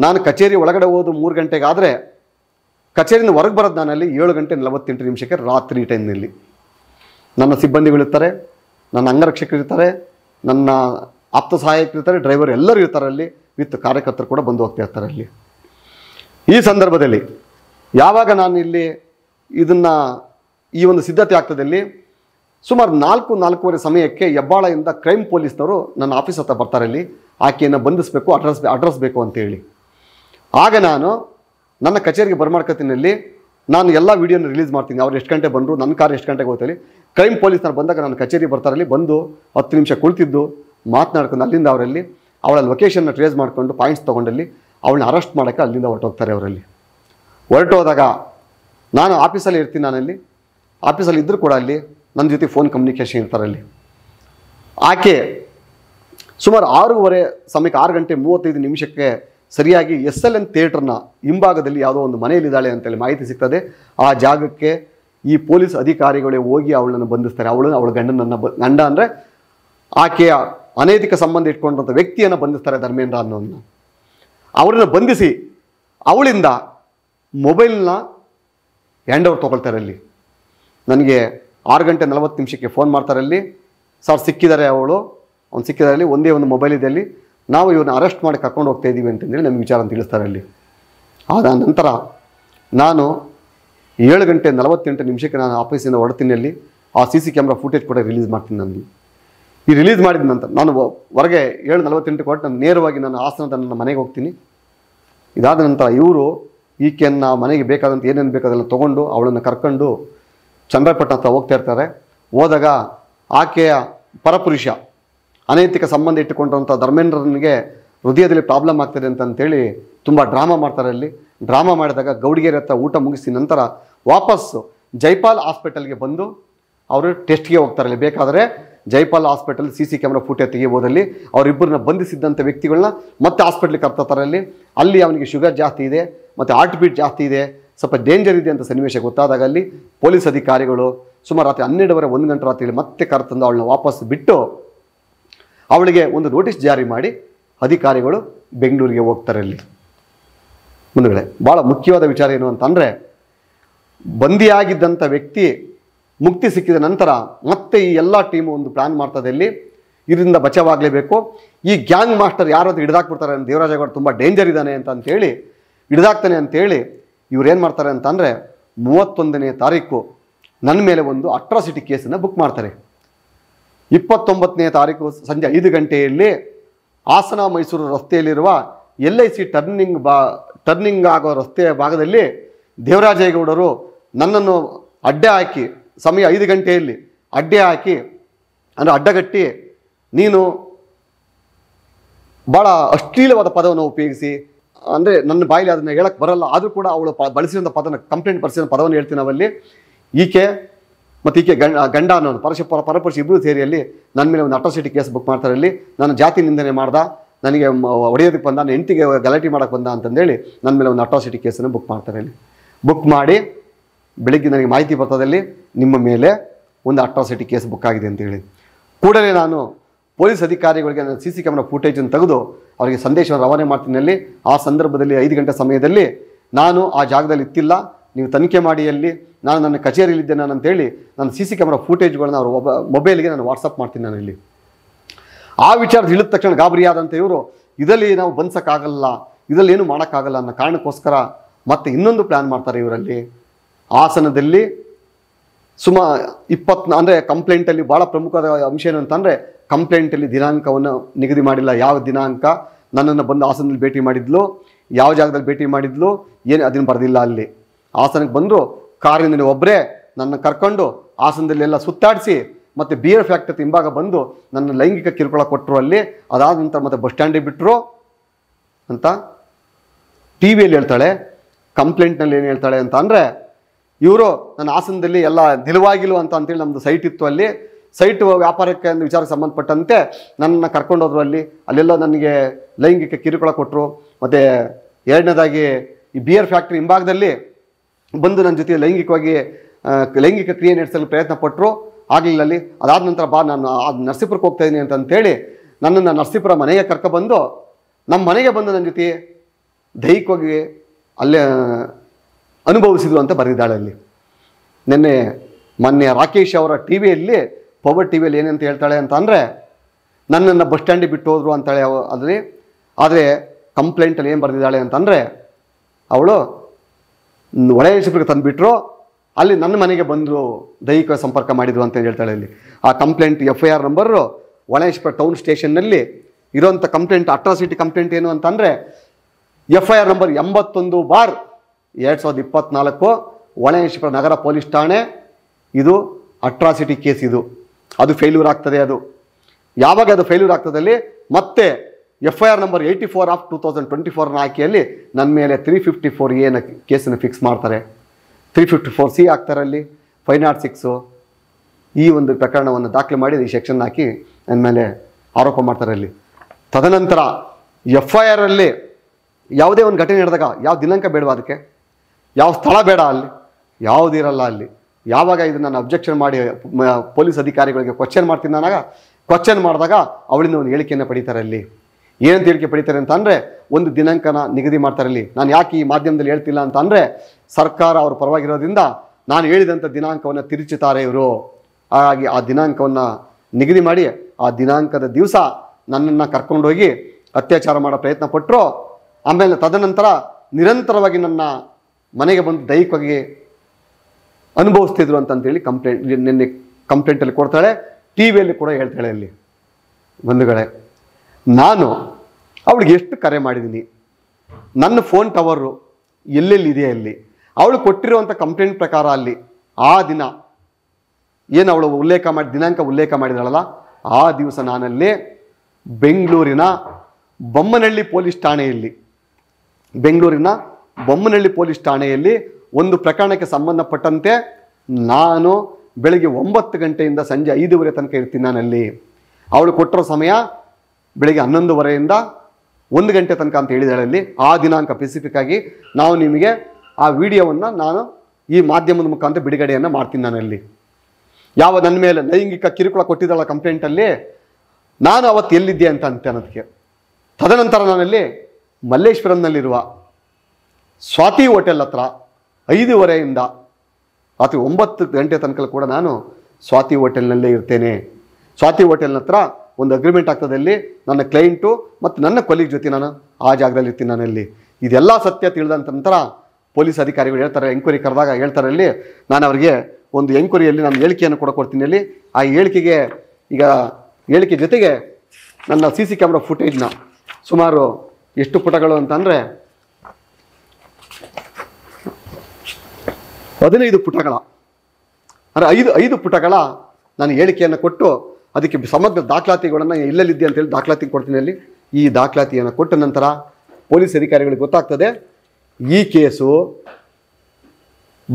ನಾನು ಕಚೇರಿ ಒಳಗಡೆ ಹೋದು ಮೂರು ಗಂಟೆಗಾದರೆ ಕಚೇರಿಯಿಂದ ಹೊರಗೆ ಬರೋದು ನಾನಲ್ಲಿ ಏಳು ಗಂಟೆ ನಲವತ್ತೆಂಟು ನಿಮಿಷಕ್ಕೆ ರಾತ್ರಿ ಟೈಮ್ನಲ್ಲಿ ನನ್ನ ಸಿಬ್ಬಂದಿಗಳಿರ್ತಾರೆ ನನ್ನ ಅಂಗರಕ್ಷಕರಿರ್ತಾರೆ ನನ್ನ ಆಪ್ತ ಸಹಾಯಕರಿರ್ತಾರೆ ಡ್ರೈವರ್ ಎಲ್ಲರೂ ಇರ್ತಾರೆ ಅಲ್ಲಿ ವಿತ್ ಕಾರ್ಯಕರ್ತರು ಕೂಡ ಬಂದು ಹೋಗ್ತಾ ಇರ್ತಾರೆ ಅಲ್ಲಿ ಈ ಸಂದರ್ಭದಲ್ಲಿ ಯಾವಾಗ ನಾನು ಇಲ್ಲಿ ಇದನ್ನು ಈ ಒಂದು ಸಿದ್ಧತೆ ಆಗ್ತದಲ್ಲಿ ಸುಮಾರು ನಾಲ್ಕು ನಾಲ್ಕೂವರೆ ಸಮಯಕ್ಕೆ ಹೆಬ್ಬಾಳೆಯಿಂದ ಕ್ರೈಮ್ ಪೊಲೀಸ್ನವರು ನನ್ನ ಆಫೀಸ್ ಹತ್ರ ಬರ್ತಾರೆ ಅಲ್ಲಿ ಆಕೆಯನ್ನು ಬಂಧಿಸಬೇಕು ಅಡ್ರೆಸ್ ಅಡ್ರೆಸ್ ಬೇಕು ಅಂತೇಳಿ ಆಗ ನಾನು ನನ್ನ ಕಚೇರಿಗೆ ಬರ್ಮಾಡ್ಕೋತಿನಲ್ಲಿ ನಾನು ಎಲ್ಲ ವೀಡಿಯೋನ ರಿಲೀಸ್ ಮಾಡ್ತೀನಿ ಅವ್ರು ಎಷ್ಟು ಗಂಟೆ ಬಂದರು ನನ್ನ ಕಾರ್ ಎಷ್ಟು ಗಂಟೆಗೆ ಹೋಗ್ತೀನಿ ಕ್ರೈಮ್ ಪೊಲೀಸ್ನವ್ರು ಬಂದಾಗ ನಾನು ಕಚೇರಿ ಬರ್ತಾರಲ್ಲಿ ಬಂದು ಹತ್ತು ನಿಮಿಷ ಕುಳಿತಿದ್ದು ಮಾತನಾಡ್ಕೊಂಡು ಅಲ್ಲಿಂದ ಅವರಲ್ಲಿ ಅವಳ ಲೊಕೇಶನ್ನ ಟ್ರೇಸ್ ಮಾಡಿಕೊಂಡು ಪಾಯಿಂಟ್ಸ್ ತೊಗೊಂಡಲ್ಲಿ ಅವಳನ್ನ ಅರೆಸ್ಟ್ ಮಾಡೋಕ್ಕೆ ಅಲ್ಲಿಂದ ಹೊರಟೋಗ್ತಾರೆ ಅವರಲ್ಲಿ ಹೊರಟೋದಾಗ ನಾನು ಆಫೀಸಲ್ಲಿ ಇರ್ತೀನಿ ನಾನಲ್ಲಿ ಆಫೀಸಲ್ಲಿ ಇದ್ದರೂ ಕೂಡ ಅಲ್ಲಿ ನನ್ನ ಜೊತೆ ಫೋನ್ ಕಮ್ಯುನಿಕೇಷನ್ ಇರ್ತಾರಲ್ಲಿ ಆಕೆ ಸುಮಾರು ಆರೂವರೆ ಸಮಯಕ್ಕೆ ಆರು ಗಂಟೆ ಮೂವತ್ತೈದು ನಿಮಿಷಕ್ಕೆ ಸರಿಯಾಗಿ ಎಸ್ ಎಲ್ ಎನ್ ಥಿಯೇಟರ್ನ ಹಿಂಭಾಗದಲ್ಲಿ ಯಾವುದೋ ಒಂದು ಮನೆಯಲ್ಲಿದ್ದಾಳೆ ಅಂತೇಳಿ ಮಾಹಿತಿ ಸಿಗ್ತದೆ ಆ ಜಾಗಕ್ಕೆ ಈ ಪೊಲೀಸ್ ಅಧಿಕಾರಿಗಳೇ ಹೋಗಿ ಅವಳನ್ನು ಬಂಧಿಸ್ತಾರೆ ಅವಳು ಅವಳ ಗಂಡನನ್ನು ಬ ಗಂಡ ಅಂದರೆ ಆಕೆಯ ಅನೈತಿಕ ಸಂಬಂಧ ಇಟ್ಕೊಂಡಂಥ ವ್ಯಕ್ತಿಯನ್ನು ಬಂಧಿಸ್ತಾರೆ ಧರ್ಮೇಂದ್ರ ಅನ್ನೋದನ್ನು ಅವರನ್ನು ಬಂಧಿಸಿ ಅವಳಿಂದ ಮೊಬೈಲ್ನ ಹ್ಯಾಂಡ್ ಓವರ್ ತೊಗೊಳ್ತಾರೆ ಅಲ್ಲಿ ನನಗೆ ಆರು ಗಂಟೆ ನಲವತ್ತು ನಿಮಿಷಕ್ಕೆ ಫೋನ್ ಮಾಡ್ತಾರೆ ಸರ್ ಸಿಕ್ಕಿದ್ದಾರೆ ಅವಳು ಅವ್ನು ಸಿಕ್ಕಿದಾರಲ್ಲಿ ಒಂದೇ ಒಂದು ಮೊಬೈಲ್ ಇದೆ ನಾವು ಇವನ್ನ ಅರೆಸ್ಟ್ ಮಾಡಿ ಕರ್ಕೊಂಡು ಹೋಗ್ತಾ ಇದ್ದೀವಿ ಅಂತಂದೇಳಿ ನಮ್ಗೆ ವಿಚಾರ ತಿಳಿಸ್ತಾರೆ ಅಲ್ಲಿ ಆದ ನಂತರ ನಾನು ಏಳು ಗಂಟೆ ನಲವತ್ತೆಂಟು ನಿಮಿಷಕ್ಕೆ ನಾನು ಆಫೀಸಿಂದ ಅಲ್ಲಿ ಆ ಸಿ ಸಿ ಕ್ಯಾಮ್ರಾ ಫುಟೇಜ್ ಕೂಡ ರಿಲೀಸ್ ಮಾಡ್ತೀನಿ ನಾನು ಈ ರಿಲೀಸ್ ಮಾಡಿದ ನಂತರ ನಾನು ಹೊರಗೆ ಏಳು ನಲವತ್ತೆಂಟು ಕೊಟ್ಟು ನಾನು ನೇರವಾಗಿ ನನ್ನ ಆಸನದ ನನ್ನ ಮನೆಗೆ ಹೋಗ್ತೀನಿ ಇದಾದ ನಂತರ ಇವರು ಈಕೆಯನ್ನು ಮನೆಗೆ ಬೇಕಾದಂಥ ಏನೇನು ಬೇಕಾದಲ್ಲ ತೊಗೊಂಡು ಅವಳನ್ನು ಕರ್ಕೊಂಡು ಚಂದ್ರಪಟ್ಟಣ ಹತ್ರ ಹೋಗ್ತಾ ಇರ್ತಾರೆ ಹೋದಾಗ ಆಕೆಯ ಪರಪುರುಷ ಅನೈತಿಕ ಸಂಬಂಧ ಇಟ್ಟುಕೊಂಡಂಥ ಧರ್ಮೇಂದ್ರನಿಗೆ ಹೃದಯದಲ್ಲಿ ಪ್ರಾಬ್ಲಮ್ ಆಗ್ತದೆ ಅಂತಂತೇಳಿ ತುಂಬ ಡ್ರಾಮಾ ಮಾಡ್ತಾರೆ ಅಲ್ಲಿ ಡ್ರಾಮಾ ಮಾಡಿದಾಗ ಗೌಡಿಗೆರೆ ಹತ್ರ ಊಟ ಮುಗಿಸಿ ನಂತರ ವಾಪಸ್ಸು ಜೈಪಾಲ್ ಹಾಸ್ಪಿಟಲ್ಗೆ ಬಂದು ಅವರು ಟೆಸ್ಟ್ಗೆ ಹೋಗ್ತಾರೆ ಅಲ್ಲಿ ಬೇಕಾದರೆ Jaipal hospital C C camera photo ತೆಗಿಬೋದಲ್ಲಿ ಅವರಿಬ್ಬರನ್ನ ಬಂಧಿಸಿದ್ದಂಥ ವ್ಯಕ್ತಿಗಳನ್ನ ಮತ್ತೆ ಹಾಸ್ಪಿಟ್ಲಿಗೆ ಕರ್ತಾರೆ ಅಲ್ಲಿ ಅಲ್ಲಿ ಅವನಿಗೆ ಶುಗರ್ ಜಾಸ್ತಿ ಇದೆ ಮತ್ತು ಹಾರ್ಟ್ ಬೀಟ್ ಜಾಸ್ತಿ ಇದೆ ಸ್ವಲ್ಪ ಡೇಂಜರ್ ಇದೆ ಅಂತ ಸನ್ನಿವೇಶ ಗೊತ್ತಾದಾಗ ಅಲ್ಲಿ ಪೊಲೀಸ್ ಅಧಿಕಾರಿಗಳು ಸುಮಾರು ರಾತ್ರಿ ಹನ್ನೆರಡುವರೆ ಒಂದು ಗಂಟೆ ರಾತ್ರಿ ಮತ್ತೆ ಕರೆತಂದು ಅವಳನ್ನ ವಾಪಸ್ ಬಿಟ್ಟು ಅವಳಿಗೆ ಒಂದು ನೋಟಿಸ್ ಜಾರಿ ಮಾಡಿ ಅಧಿಕಾರಿಗಳು ಬೆಂಗಳೂರಿಗೆ ಹೋಗ್ತಾರೆ ಅಲ್ಲಿ ಮುಂದುಗಡೆ ಭಾಳ ಮುಖ್ಯವಾದ ವಿಚಾರ ಏನು ಅಂತಂದರೆ ಬಂದಿಯಾಗಿದ್ದಂಥ ವ್ಯಕ್ತಿ ಮುಕ್ತಿ ಸಿಕ್ಕಿದ ನಂತರ ಮತ್ತೆ ಈ ಎಲ್ಲ ಟೀಮು ಒಂದು ಪ್ಲ್ಯಾನ್ ಮಾಡ್ತದೆ ಇಲ್ಲಿ ಇದರಿಂದ ಬಚಾವಾಗಲೇಬೇಕು ಈ ಗ್ಯಾಂಗ್ ಮಾಸ್ಟರ್ ಯಾರಾದರೂ ಹಿಡಿದಾಕ್ಬಿಡ್ತಾರೆ ದೇವರಾಜಗೌಡ ತುಂಬ ಡೇಂಜರ್ ಇದ್ದಾನೆ ಅಂತ ಅಂಥೇಳಿ ಹಿಡಿದಾಕ್ತಾನೆ ಅಂತೇಳಿ ಏನು ಮಾಡ್ತಾರೆ ಅಂತಂದರೆ ಮೂವತ್ತೊಂದನೇ ತಾರೀಕು ನನ್ನ ಮೇಲೆ ಒಂದು ಅಟ್ರಾಸಿಟಿ ಕೇಸನ್ನು ಬುಕ್ ಮಾಡ್ತಾರೆ ಇಪ್ಪತ್ತೊಂಬತ್ತನೇ ತಾರೀಕು ಸಂಜೆ ಐದು ಗಂಟೆಯಲ್ಲಿ ಹಾಸನ ಮೈಸೂರು ರಸ್ತೆಯಲ್ಲಿರುವ ಎಲ್ ಐ ಸಿ ಟರ್ನಿಂಗ್ ಬಾ ಟರ್ನಿಂಗ್ ಆಗೋ ರಸ್ತೆಯ ಭಾಗದಲ್ಲಿ ದೇವರಾಜೇಗೌಡರು ನನ್ನನ್ನು ಅಡ್ಡೆ ಹಾಕಿ ಸಮಯ ಐದು ಗಂಟೆಯಲ್ಲಿ ಅಡ್ಡೆ ಹಾಕಿ ಅಂದರೆ ಅಡ್ಡಗಟ್ಟಿ ನೀನು ಭಾಳ ಅಶ್ಲೀಲವಾದ ಪದವನ್ನು ಉಪಯೋಗಿಸಿ ಅಂದರೆ ನನ್ನ ಬಾಯಿಲಿ ಅದನ್ನು ಹೇಳಕ್ಕೆ ಬರಲ್ಲ ಆದರೂ ಕೂಡ ಅವಳು ಪ ಬಳಸಿದಂಥ ಪದನ ಕಂಪ್ಲೇಂಟ್ ಬಳಸಿದ ಪದವನ್ನು ಹೇಳ್ತೀನಿ ನಾವಲ್ಲಿ ಈಕೆ ಮತ್ತು ಈಕೆ ಗಂಡ ಗಂಡ ಅನ್ನೋನು ಪರಶ ಪರಪರಪುರುಷ ಇಬ್ಬರು ಸೇರಿಯಲ್ಲಿ ನನ್ನ ಮೇಲೆ ಒಂದು ಅಟ್ರಾಸಿಟಿ ಕೇಸ್ ಬುಕ್ ಮಾಡ್ತಾರೆ ಅಲ್ಲಿ ನಾನು ಜಾತಿ ನಿಂದನೆ ಮಾಡ್ದ ನನಗೆ ಹೊಡೆಯೋದಕ್ಕೆ ಬಂದ ನಾನು ಹೆಂಡತಿಗೆ ಗಲಾಟೆ ಮಾಡೋಕ್ಕೆ ಬಂದ ಅಂತಂದೇಳಿ ನನ್ನ ಮೇಲೆ ಒಂದು ಅಟ್ರಾಸಿಟಿ ಕೇಸನ್ನು ಬುಕ್ ಮಾಡ್ತಾರೆ ಅಲ್ಲಿ ಬುಕ್ ಮಾಡಿ ಬೆಳಿಗ್ಗೆ ನನಗೆ ಮಾಹಿತಿ ಬರ್ತದಲ್ಲಿ ನಿಮ್ಮ ಮೇಲೆ ಒಂದು ಅಟ್ರಾಸಿಟಿ ಕೇಸ್ ಬುಕ್ ಆಗಿದೆ ಅಂತೇಳಿ ಕೂಡಲೇ ನಾನು ಪೊಲೀಸ್ ಅಧಿಕಾರಿಗಳಿಗೆ ನಾನು ಸಿ ಸಿ ಕ್ಯಾಮ್ರಾ ಫುಟೇಜನ್ನು ತೆಗೆದು ಅವರಿಗೆ ಸಂದೇಶವನ್ನು ರವಾನೆ ಮಾಡ್ತೀನಲ್ಲಿ ಆ ಸಂದರ್ಭದಲ್ಲಿ ಐದು ಗಂಟೆ ಸಮಯದಲ್ಲಿ ನಾನು ಆ ಜಾಗದಲ್ಲಿ ಇತ್ತಿಲ್ಲ ನೀವು ತನಿಖೆ ಮಾಡಿ ಅಲ್ಲಿ ನಾನು ನನ್ನ ಕಚೇರಿಯಲ್ಲಿದ್ದೆ ನಾನು ಅಂತೇಳಿ ನನ್ನ ಸಿ ಸಿ ಕ್ಯಾಮ್ರಾ ಫೂಟೇಜ್ಗಳನ್ನ ಅವರು ಒಬ್ಬ ಮೊಬೈಲ್ಗೆ ನಾನು ವಾಟ್ಸಪ್ ಮಾಡ್ತೀನಿ ನಾನು ಇಲ್ಲಿ ಆ ವಿಚಾರ ಹೇಳಿದ ತಕ್ಷಣ ಗಾಬರಿಯಾದಂಥ ಇವರು ಇದರಲ್ಲಿ ನಾವು ಬಂದ್ಸೋಕ್ಕಾಗಲ್ಲ ಇದರಲ್ಲಿ ಏನು ಮಾಡೋಕ್ಕಾಗಲ್ಲ ಅನ್ನೋ ಕಾರಣಕ್ಕೋಸ್ಕರ ಮತ್ತೆ ಇನ್ನೊಂದು ಪ್ಲ್ಯಾನ್ ಮಾಡ್ತಾರೆ ಇವರಲ್ಲಿ ಆಸನದಲ್ಲಿ ಸುಮಾ ಇಪ್ಪತ್ತು ಅಂದರೆ ಕಂಪ್ಲೇಂಟಲ್ಲಿ ಭಾಳ ಪ್ರಮುಖವಾದ ಅಂಶ ಏನು ಅಂತಂದರೆ ಕಂಪ್ಲೇಂಟಲ್ಲಿ ದಿನಾಂಕವನ್ನು ನಿಗದಿ ಮಾಡಿಲ್ಲ ಯಾವ ದಿನಾಂಕ ನನ್ನನ್ನು ಬಂದು ಆಸನದಲ್ಲಿ ಭೇಟಿ ಮಾಡಿದ್ಲು ಯಾವ ಜಾಗದಲ್ಲಿ ಭೇಟಿ ಮಾಡಿದ್ಲು ಏನು ಅದನ್ನು ಬರೆದಿಲ್ಲ ಅಲ್ಲಿ ಆಸನಕ್ಕೆ ಬಂದು ಕಾರಿನಲ್ಲಿ ಒಬ್ಬರೇ ನನ್ನ ಕರ್ಕೊಂಡು ಹಾಸನದಲ್ಲೆಲ್ಲ ಸುತ್ತಾಡಿಸಿ ಮತ್ತು ಬಿಯರ್ ಫ್ಯಾಕ್ಟ್ರಿ ಹಿಂಭಾಗ ಬಂದು ನನ್ನ ಲೈಂಗಿಕ ಕಿರುಕುಳ ಕೊಟ್ಟರು ಅಲ್ಲಿ ಅದಾದ ನಂತರ ಮತ್ತೆ ಬಸ್ ಸ್ಟ್ಯಾಂಡಿಗೆ ಬಿಟ್ಟರು ಅಂತ ಟಿ ವಿಯಲ್ಲಿ ಹೇಳ್ತಾಳೆ ಕಂಪ್ಲೇಂಟ್ನಲ್ಲಿ ಏನು ಹೇಳ್ತಾಳೆ ಅಂತ ಅಂದರೆ ಇವರು ನನ್ನ ಆಸನದಲ್ಲಿ ಎಲ್ಲ ನಿಲುವಾಗಿಲ್ಲ ಅಂತ ಅಂತೇಳಿ ನಮ್ಮದು ಸೈಟ್ ಇತ್ತು ಅಲ್ಲಿ ಸೈಟ್ ವ್ಯಾಪಾರಕ್ಕೆ ವಿಚಾರಕ್ಕೆ ಸಂಬಂಧಪಟ್ಟಂತೆ ನನ್ನನ್ನು ಕರ್ಕೊಂಡೋದ್ರು ಅಲ್ಲಿ ಅಲ್ಲೆಲ್ಲ ನನಗೆ ಲೈಂಗಿಕ ಕಿರುಕುಳ ಕೊಟ್ಟರು ಮತ್ತು ಎರಡನೇದಾಗಿ ಈ ಬಿಯರ್ ಫ್ಯಾಕ್ಟ್ರಿ ಹಿಂಭಾಗದಲ್ಲಿ ಬಂದು ನನ್ನ ಜೊತೆ ಲೈಂಗಿಕವಾಗಿ ಲೈಂಗಿಕ ಕ್ರಿಯೆ ನಡೆಸಲು ಪ್ರಯತ್ನ ಪಟ್ಟರು ಆಗಲಿಲ್ಲ ಅಲ್ಲಿ ಅದಾದ ನಂತರ ಬಾ ನಾನು ಅದು ನರಸೀಪುರಕ್ಕೆ ಹೋಗ್ತಾ ಇದ್ದೀನಿ ಅಂತಂತೇಳಿ ನನ್ನನ್ನು ನರಸೀಪುರ ಮನೆಗೆ ಕರ್ಕೊಬಂದು ನಮ್ಮ ಮನೆಗೆ ಬಂದು ನನ್ನ ಜೊತೆ ದೈಹಿಕವಾಗಿ ಅಲ್ಲೇ ಅನುಭವಿಸಿದ್ರು ಅಂತ ಬರೆದಿದ್ದಾಳೆ ಅಲ್ಲಿ ನಿನ್ನೆ ಮೊನ್ನೆ ರಾಕೇಶ್ ಅವರ ಟಿ ವಿಯಲ್ಲಿ ಪವರ್ ಟಿ ವಿಯಲ್ಲಿ ಏನಂತ ಹೇಳ್ತಾಳೆ ಅಂತ ಅಂದರೆ ನನ್ನನ್ನು ಬಸ್ ಸ್ಟ್ಯಾಂಡಿಗೆ ಬಿಟ್ಟು ಹೋದರು ಅಂತಾಳೆ ಅದರಲ್ಲಿ ಆದರೆ ಕಂಪ್ಲೇಂಟಲ್ಲಿ ಏನು ಬರೆದಿದ್ದಾಳೆ ಅಂತಂದರೆ ಅವಳು ಒಳ ಶಿಬಿರಕ್ಕೆ ತಂದುಬಿಟ್ರು ಅಲ್ಲಿ ನನ್ನ ಮನೆಗೆ ಬಂದು ದೈಹಿಕ ಸಂಪರ್ಕ ಮಾಡಿದ್ರು ಅಂತ ಹೇಳ್ತಾಳೆ ಅಲ್ಲಿ ಆ complaint F I R number ಒಳೇಶ್ವರ ಟೌನ್ ಸ್ಟೇಷನ್ನಲ್ಲಿ ಇರೋಂಥ ಕಂಪ್ಲೇಂಟ್ ಅಟ್ರಾಸಿಟಿ ಕಂಪ್ಲೇಂಟ್ ಏನು ಅಂತಂದರೆ ಎಫ್ ಐ ಆರ್ ನಂಬರ್ ಎಂಬತ್ತೊಂದು ಬಾರ್ ಎರಡು ಸಾವಿರದ ಇಪ್ಪತ್ತ್ನಾಲ್ಕು ಒಳೇಶ್ವರ ನಗರ ಪೊಲೀಸ್ ಠಾಣೆ ಇದು ಅಟ್ರಾಸಿಟಿ ಕೇಸ್ ಇದು ಅದು ಫೇಲ್ಯೂರ್ ಆಗ್ತದೆ ಅದು ಯಾವಾಗ ಅದು ಫೇಲ್ಯೂರ್ ಆಗ್ತದಲ್ಲಿ ಮತ್ತೆ F I R number eighty four of two thousand twenty ಫೋರ್ನ ಹಾಕಿಯಲ್ಲಿ ನನ್ನ ಮೇಲೆ ತ್ರೀ ಫಿಫ್ಟಿ ಫೋರ್ ಏನ ಕೇಸನ್ನು ಫಿಕ್ಸ್ ಮಾಡ್ತಾರೆ ತ್ರೀ ಫಿಫ್ಟಿ ಫೋರ್ ಸಿ ಹಾಕ್ತಾರೆ ಅಲ್ಲಿ ಫೈವ್ ನಾಟ್ ಸಿಕ್ಸು ಈ ಒಂದು ಪ್ರಕರಣವನ್ನು ದಾಖಲೆ ಮಾಡಿ ಈ ಸೆಕ್ಷನ್ ಹಾಕಿ ನನ್ನ ಮೇಲೆ ಆರೋಪ ಮಾಡ್ತಾರೆ ಅಲ್ಲಿ ತದನಂತರ ಎಫ್ ಐ ಆರಲ್ಲಿ ಯಾವುದೇ ಒಂದು ಘಟನೆ ನಡೆದಾಗ ಯಾವ ದಿನಾಂಕ ಬೇಡವಾ ಅದಕ್ಕೆ ಯಾವ ಸ್ಥಳ ಬೇಡ ಅಲ್ಲಿ ಯಾವುದಿರಲ್ಲ ಅಲ್ಲಿ ಯಾವಾಗ ಇದನ್ನು ನಾನು ಅಬ್ಜೆಕ್ಷನ್ ಮಾಡಿ ಪೊಲೀಸ್ ಅಧಿಕಾರಿಗಳಿಗೆ ಕ್ವಶನ್ ಮಾಡ್ತೀನಿ ನನಗೆ ಕ್ವಶನ್ ಮಾಡಿದಾಗ ಅವಳಿಂದ ಒಂದು ಹೇಳಿಕೆಯನ್ನು ಪಡೀತಾರೆ ಅಲ್ಲಿ ಏನಂತ ಹೇಳಿಕೆ ಪಡಿತಾರೆ ಅಂತ ಅಂದರೆ ಒಂದು ದಿನಾಂಕನ ನಿಗದಿ ಮಾಡ್ತಾರೆ ಅಲ್ಲಿ ನಾನು ಯಾಕೆ ಈ ಮಾಧ್ಯಮದಲ್ಲಿ ಹೇಳ್ತಿಲ್ಲ ಅಂತ ಅಂದರೆ ಸರ್ಕಾರ ಅವರು ಪರವಾಗಿರೋದ್ರಿಂದ ನಾನು ಹೇಳಿದಂಥ ದಿನಾಂಕವನ್ನು ತಿರುಚುತ್ತಾರೆ ಇವರು ಹಾಗಾಗಿ ಆ ದಿನಾಂಕವನ್ನು ನಿಗದಿ ಮಾಡಿ ಆ ದಿನಾಂಕದ ದಿವಸ ನನ್ನನ್ನು ಕರ್ಕೊಂಡೋಗಿ ಅತ್ಯಾಚಾರ ಮಾಡೋ ಪ್ರಯತ್ನ ಪಟ್ಟರು ಆಮೇಲೆ ತದನಂತರ ನಿರಂತರವಾಗಿ ನನ್ನ ಮನೆಗೆ ಬಂದು ದೈಹಿಕವಾಗಿ ಅನುಭವಿಸ್ತಿದ್ರು ಅಂತಂತೇಳಿ ಕಂಪ್ಲೇಂಟ್ ನಿನ್ನೆ ಕಂಪ್ಲೇಂಟಲ್ಲಿ ಕೊಡ್ತಾಳೆ ಟಿ ವಿಯಲ್ಲಿ ಕೂಡ ಹೇಳ್ತಾಳೆ ಇಲ್ಲಿ ಬಂಧುಗಳೇ ನಾನು ಅವಳಿಗೆ ಎಷ್ಟು ಕರೆ ಮಾಡಿದ್ದೀನಿ ನನ್ನ ಫೋನ್ ಟವರು ಎಲ್ಲೆಲ್ಲಿದೆ ಅಲ್ಲಿ ಅವಳು ಕೊಟ್ಟಿರುವಂಥ ಕಂಪ್ಲೇಂಟ್ ಪ್ರಕಾರ ಅಲ್ಲಿ ಆ ದಿನ ಏನು ಅವಳು ಉಲ್ಲೇಖ ಮಾಡಿ ದಿನಾಂಕ ಉಲ್ಲೇಖ ಮಾಡಿದಳಲ್ಲ ಆ ದಿವಸ ನಾನಲ್ಲಿ ಬೆಂಗಳೂರಿನ ಬೊಮ್ಮನಹಳ್ಳಿ ಪೊಲೀಸ್ ಠಾಣೆಯಲ್ಲಿ ಬೆಂಗಳೂರಿನ ಬೊಮ್ಮನಹಳ್ಳಿ ಪೊಲೀಸ್ ಠಾಣೆಯಲ್ಲಿ ಒಂದು ಪ್ರಕರಣಕ್ಕೆ ಸಂಬಂಧಪಟ್ಟಂತೆ ನಾನು ಬೆಳಗ್ಗೆ ಒಂಬತ್ತು ಗಂಟೆಯಿಂದ ಸಂಜೆ ಐದೂವರೆ ತನಕ ಇರ್ತೀನಿ ನಾನಲ್ಲಿ ಅವಳು ಕೊಟ್ಟಿರೋ ಸಮಯ ಬೆಳಿಗ್ಗೆ ಹನ್ನೊಂದುವರೆಯಿಂದ ಒಂದು ಗಂಟೆ ತನಕ ಅಂತ ಹೇಳಿದಾಳೆ ಅಲ್ಲಿ ಆ ದಿನಾಂಕ ಪೆಸಿಫಿಕ್ ಆಗಿ ನಾವು ನಿಮಗೆ ಆ ವಿಡಿಯೋವನ್ನು ನಾನು ಈ ಮಾಧ್ಯಮದ ಮುಖಾಂತರ ಬಿಡುಗಡೆಯನ್ನು ಮಾಡ್ತೀನಿ ನಾನಲ್ಲಿ ಯಾವ ನನ್ನ ಮೇಲೆ ಲೈಂಗಿಕ ಕಿರುಕುಳ ಕೊಟ್ಟಿದ್ದಾಳ ಕಂಪ್ಲೇಂಟಲ್ಲಿ ನಾನು ಅವತ್ತು ಎಲ್ಲಿದ್ದೆ ಅಂತ ಅಂತೆ ಅನ್ನೋದಕ್ಕೆ ತದನಂತರ ನಾನಲ್ಲಿ ಮಲ್ಲೇಶ್ವರಂನಲ್ಲಿರುವ ಸ್ವಾತಿ ಹೋಟೆಲ್ ಹತ್ರ ಐದುವರೆಯಿಂದ ಅಥವಾ ಒಂಬತ್ತು ಗಂಟೆ ತನಕ ಕೂಡ ನಾನು ಸ್ವಾತಿ ಹೋಟೆಲ್ನಲ್ಲೇ ಇರ್ತೇನೆ ಸ್ವಾತಿ ಹೋಟೆಲ್ನ ಹತ್ರ ಒಂದು ಅಗ್ರಿಮೆಂಟ್ ಆಗ್ತದೆ ಅಲ್ಲಿ ನನ್ನ ಕ್ಲೈಂಟು ಮತ್ತು ನನ್ನ ಕೊಲೀಗ್ ಜೊತೆ ನಾನು ಆ ಜಾಗದಲ್ಲಿ ಇರ್ತೀನಿ ನಾನಲ್ಲಿ ಇದೆಲ್ಲ ಸತ್ಯ ತಿಳಿದ ನಂತರ ಪೊಲೀಸ್ ಅಧಿಕಾರಿಗಳು ಹೇಳ್ತಾರೆ ಎಂಕ್ವೈರಿ ಕರೆದಾಗ ಹೇಳ್ತಾರೆ ಅಲ್ಲಿ ನಾನು ಅವರಿಗೆ ಒಂದು ಎಂಕ್ವೈರಿಯಲ್ಲಿ ನಾನು ಹೇಳಿಕೆಯನ್ನು ಕೂಡ ಕೊಡ್ತೀನಿ ಅಲ್ಲಿ ಆ ಹೇಳಿಕೆಗೆ ಈಗ ಹೇಳಿಕೆ ಜೊತೆಗೆ ನನ್ನ ಸಿ ಸಿ ಕ್ಯಾಮ್ರಾ ಫುಟೇಜ್ನ ಸುಮಾರು ಎಷ್ಟು ಪುಟಗಳು ಅಂತಂದರೆ ಹದಿನೈದು ಪುಟಗಳ ಅಂದರೆ ಐದು ಐದು ಪುಟಗಳ ನಾನು ಹೇಳಿಕೆಯನ್ನು ಕೊಟ್ಟು ಅದಕ್ಕೆ ಸಮಗ್ರ ದಾಖಲಾತಿಗಳನ್ನು ಇಲ್ಲಲ್ಲಿದ್ದೆ ಅಂತೇಳಿ ದಾಖಲಾತಿ ಕೊಡ್ತೀನಿ ಅಲ್ಲಿ ಈ ದಾಖಲಾತಿಯನ್ನು ಕೊಟ್ಟ ನಂತರ ಪೊಲೀಸ್ ಅಧಿಕಾರಿಗಳಿಗೆ ಗೊತ್ತಾಗ್ತದೆ ಈ ಕೇಸು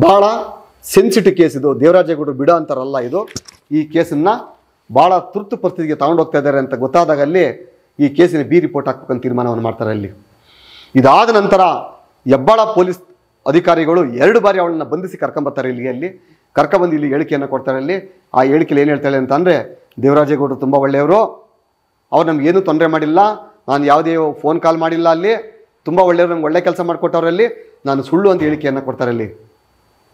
ಭಾಳ ಸೆನ್ಸಿಟಿವ್ ಕೇಸ್ ಇದು ದೇವರಾಜೇಗೌಡರು ಬಿಡ ಅಂತಾರಲ್ಲ ಇದು ಈ ಕೇಸನ್ನು ಭಾಳ ತುರ್ತು ಪರಿಸ್ಥಿತಿಗೆ ಹೋಗ್ತಾ ಇದ್ದಾರೆ ಅಂತ ಗೊತ್ತಾದಾಗ ಅಲ್ಲಿ ಈ ಕೇಸಿನ ಬಿ ರಿಪೋರ್ಟ್ ಹಾಕ್ಬೇಕಂತ ತೀರ್ಮಾನವನ್ನು ಮಾಡ್ತಾರೆ ಅಲ್ಲಿ ಇದಾದ ನಂತರ ಹೆಬ್ಬಾಳ ಪೊಲೀಸ್ ಅಧಿಕಾರಿಗಳು ಎರಡು ಬಾರಿ ಅವಳನ್ನು ಬಂಧಿಸಿ ಕರ್ಕೊಂಬರ್ತಾರೆ ಇಲ್ಲಿ ಅಲ್ಲಿ ಕರ್ಕೊಂಬಂದು ಇಲ್ಲಿ ಹೇಳಿಕೆಯನ್ನು ಕೊಡ್ತಾರೆ ಅಲ್ಲಿ ಆ ಹೇಳಿಕೆಯಲ್ಲಿ ಏನು ಹೇಳ್ತಾಳೆ ಅಂತಂದರೆ ದೇವರಾಜೇಗೌಡರು ತುಂಬ ಒಳ್ಳೆಯವರು ಅವ್ರು ನಮಗೇನು ತೊಂದರೆ ಮಾಡಿಲ್ಲ ನಾನು ಯಾವುದೇ ಫೋನ್ ಕಾಲ್ ಮಾಡಿಲ್ಲ ಅಲ್ಲಿ ತುಂಬ ಒಳ್ಳೆಯವರು ನಮ್ಗೆ ಒಳ್ಳೆ ಕೆಲಸ ಮಾಡಿಕೊಟ್ಟವರಲ್ಲಿ ನಾನು ಸುಳ್ಳು ಅಂತ ಹೇಳಿಕೆಯನ್ನು ಕೊಡ್ತಾರಲ್ಲಿ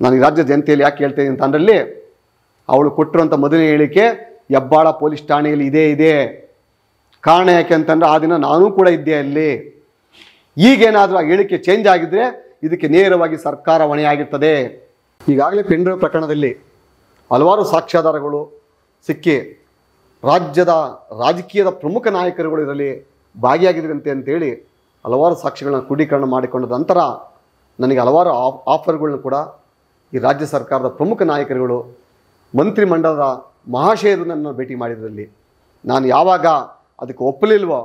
ನಾನು ರಾಜ್ಯ ಜನತೆಯಲ್ಲಿ ಯಾಕೆ ಹೇಳ್ತೀನಿ ಅಂತ ಅಂದ್ರಲ್ಲಿ ಅವಳು ಕೊಟ್ಟಿರುವಂಥ ಮೊದಲನೇ ಹೇಳಿಕೆ ಹೆಬ್ಬಾಳ ಪೊಲೀಸ್ ಠಾಣೆಯಲ್ಲಿ ಇದೇ ಇದೆ ಕಾರಣ ಯಾಕೆ ಅಂತಂದರೆ ಆ ದಿನ ನಾನೂ ಕೂಡ ಇದ್ದೆ ಅಲ್ಲಿ ಈಗೇನಾದರೂ ಆ ಹೇಳಿಕೆ ಚೇಂಜ್ ಆಗಿದ್ದರೆ ಇದಕ್ಕೆ ನೇರವಾಗಿ ಸರ್ಕಾರ ಹೊಣೆಯಾಗಿರ್ತದೆ ಈಗಾಗಲೇ ಪೆಂಡ್ರ ಪ್ರಕರಣದಲ್ಲಿ ಹಲವಾರು ಸಾಕ್ಷ್ಯಾಧಾರಗಳು ಸಿಕ್ಕಿ ರಾಜ್ಯದ ರಾಜಕೀಯದ ಪ್ರಮುಖ ನಾಯಕರುಗಳು ಇದರಲ್ಲಿ ಭಾಗಿಯಾಗಿದ್ರಂತೆ ಅಂತೇಳಿ ಹಲವಾರು ಸಾಕ್ಷಿಗಳನ್ನ ಕ್ರೋಢೀಕರಣ ಮಾಡಿಕೊಂಡ ನಂತರ ನನಗೆ ಹಲವಾರು ಆಫ್ ಆಫರ್ಗಳನ್ನ ಕೂಡ ಈ ರಾಜ್ಯ ಸರ್ಕಾರದ ಪ್ರಮುಖ ನಾಯಕರುಗಳು ಮಂತ್ರಿಮಂಡಲದ ಮಹಾಶಯರು ನನ್ನನ್ನು ಭೇಟಿ ಮಾಡಿದ್ರಲ್ಲಿ ನಾನು ಯಾವಾಗ ಅದಕ್ಕೆ ಒಪ್ಪಲಿಲ್ವೋ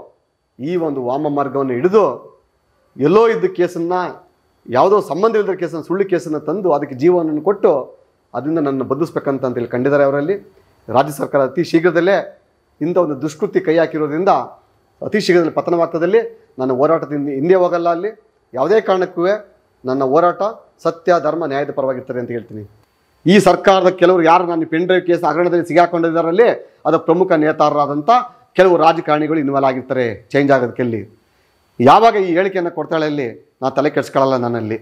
ಈ ಒಂದು ವಾಮ ಮಾರ್ಗವನ್ನು ಹಿಡಿದು ಎಲ್ಲೋ ಇದ್ದ ಕೇಸನ್ನು ಯಾವುದೋ ಇಲ್ಲದ ಕೇಸನ್ನು ಸುಳ್ಳು ಕೇಸನ್ನು ತಂದು ಅದಕ್ಕೆ ಜೀವವನ್ನು ಕೊಟ್ಟು ಅದರಿಂದ ನನ್ನ ಬದಲಿಸ್ಬೇಕಂತ ಅಂತೇಳಿ ಕಂಡಿದ್ದಾರೆ ಅವರಲ್ಲಿ ರಾಜ್ಯ ಸರ್ಕಾರ ಅತಿ ಶೀಘ್ರದಲ್ಲೇ ಇಂಥ ಒಂದು ದುಷ್ಕೃತಿ ಕೈ ಹಾಕಿರೋದ್ರಿಂದ ಅತಿ ಶೀಘ್ರದಲ್ಲಿ ಪತನವಾಗ್ತದಲ್ಲಿ ನನ್ನ ಹೋರಾಟದಿಂದ ಹಿಂದೆ ಹೋಗಲ್ಲ ಅಲ್ಲಿ ಯಾವುದೇ ಕಾರಣಕ್ಕೂ ನನ್ನ ಹೋರಾಟ ಸತ್ಯ ಧರ್ಮ ನ್ಯಾಯದ ಪರವಾಗಿರ್ತಾರೆ ಅಂತ ಹೇಳ್ತೀನಿ ಈ ಸರ್ಕಾರದ ಕೆಲವರು ಯಾರು ನಾನು ಪೆನ್ ಡ್ರೈವ್ ಕೇಸ್ ಹಗರಣದಲ್ಲಿ ಸಿಗಾಕೊಂಡಿದ್ದಾರಲ್ಲಿ ಅದರ ಪ್ರಮುಖ ನೇತಾರರಾದಂಥ ಕೆಲವು ರಾಜಕಾರಣಿಗಳು ಇನ್ವಾಲ್ವ್ ಆಗಿರ್ತಾರೆ ಚೇಂಜ್ ಆಗೋದಕ್ಕೆಲ್ಲಿ ಯಾವಾಗ ಈ ಹೇಳಿಕೆಯನ್ನು ಕೊಡ್ತಾಳೆ ಅಲ್ಲಿ ನಾನು ತಲೆ ಕೆಡಿಸ್ಕೊಳ್ಳಲ್ಲ ನನ್ನಲ್ಲಿ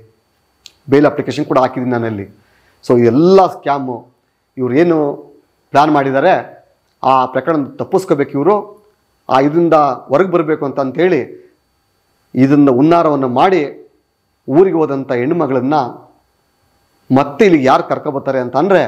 ಬೇಲ್ ಅಪ್ಲಿಕೇಶನ್ ಕೂಡ ಹಾಕಿದ್ದೀನಿ ನನ್ನಲ್ಲಿ ಸೊ ಎಲ್ಲ ಸ್ಕ್ಯಾಮು ಇವ್ರು ಏನು ಪ್ಲ್ಯಾನ್ ಮಾಡಿದ್ದಾರೆ ಆ ಪ್ರಕರಣ ತಪ್ಪಿಸ್ಕೋಬೇಕು ಇವರು ಆ ಇದರಿಂದ ಹೊರಗೆ ಬರಬೇಕು ಅಂತ ಇದನ್ನು ಉನ್ನಾರವನ್ನು ಮಾಡಿ ಊರಿಗೆ ಹೋದಂಥ ಹೆಣ್ಣುಮಗಳನ್ನು ಮತ್ತೆ ಇಲ್ಲಿ ಯಾರು ಕರ್ಕೊಬರ್ತಾರೆ ಅಂತ ಅಂದರೆ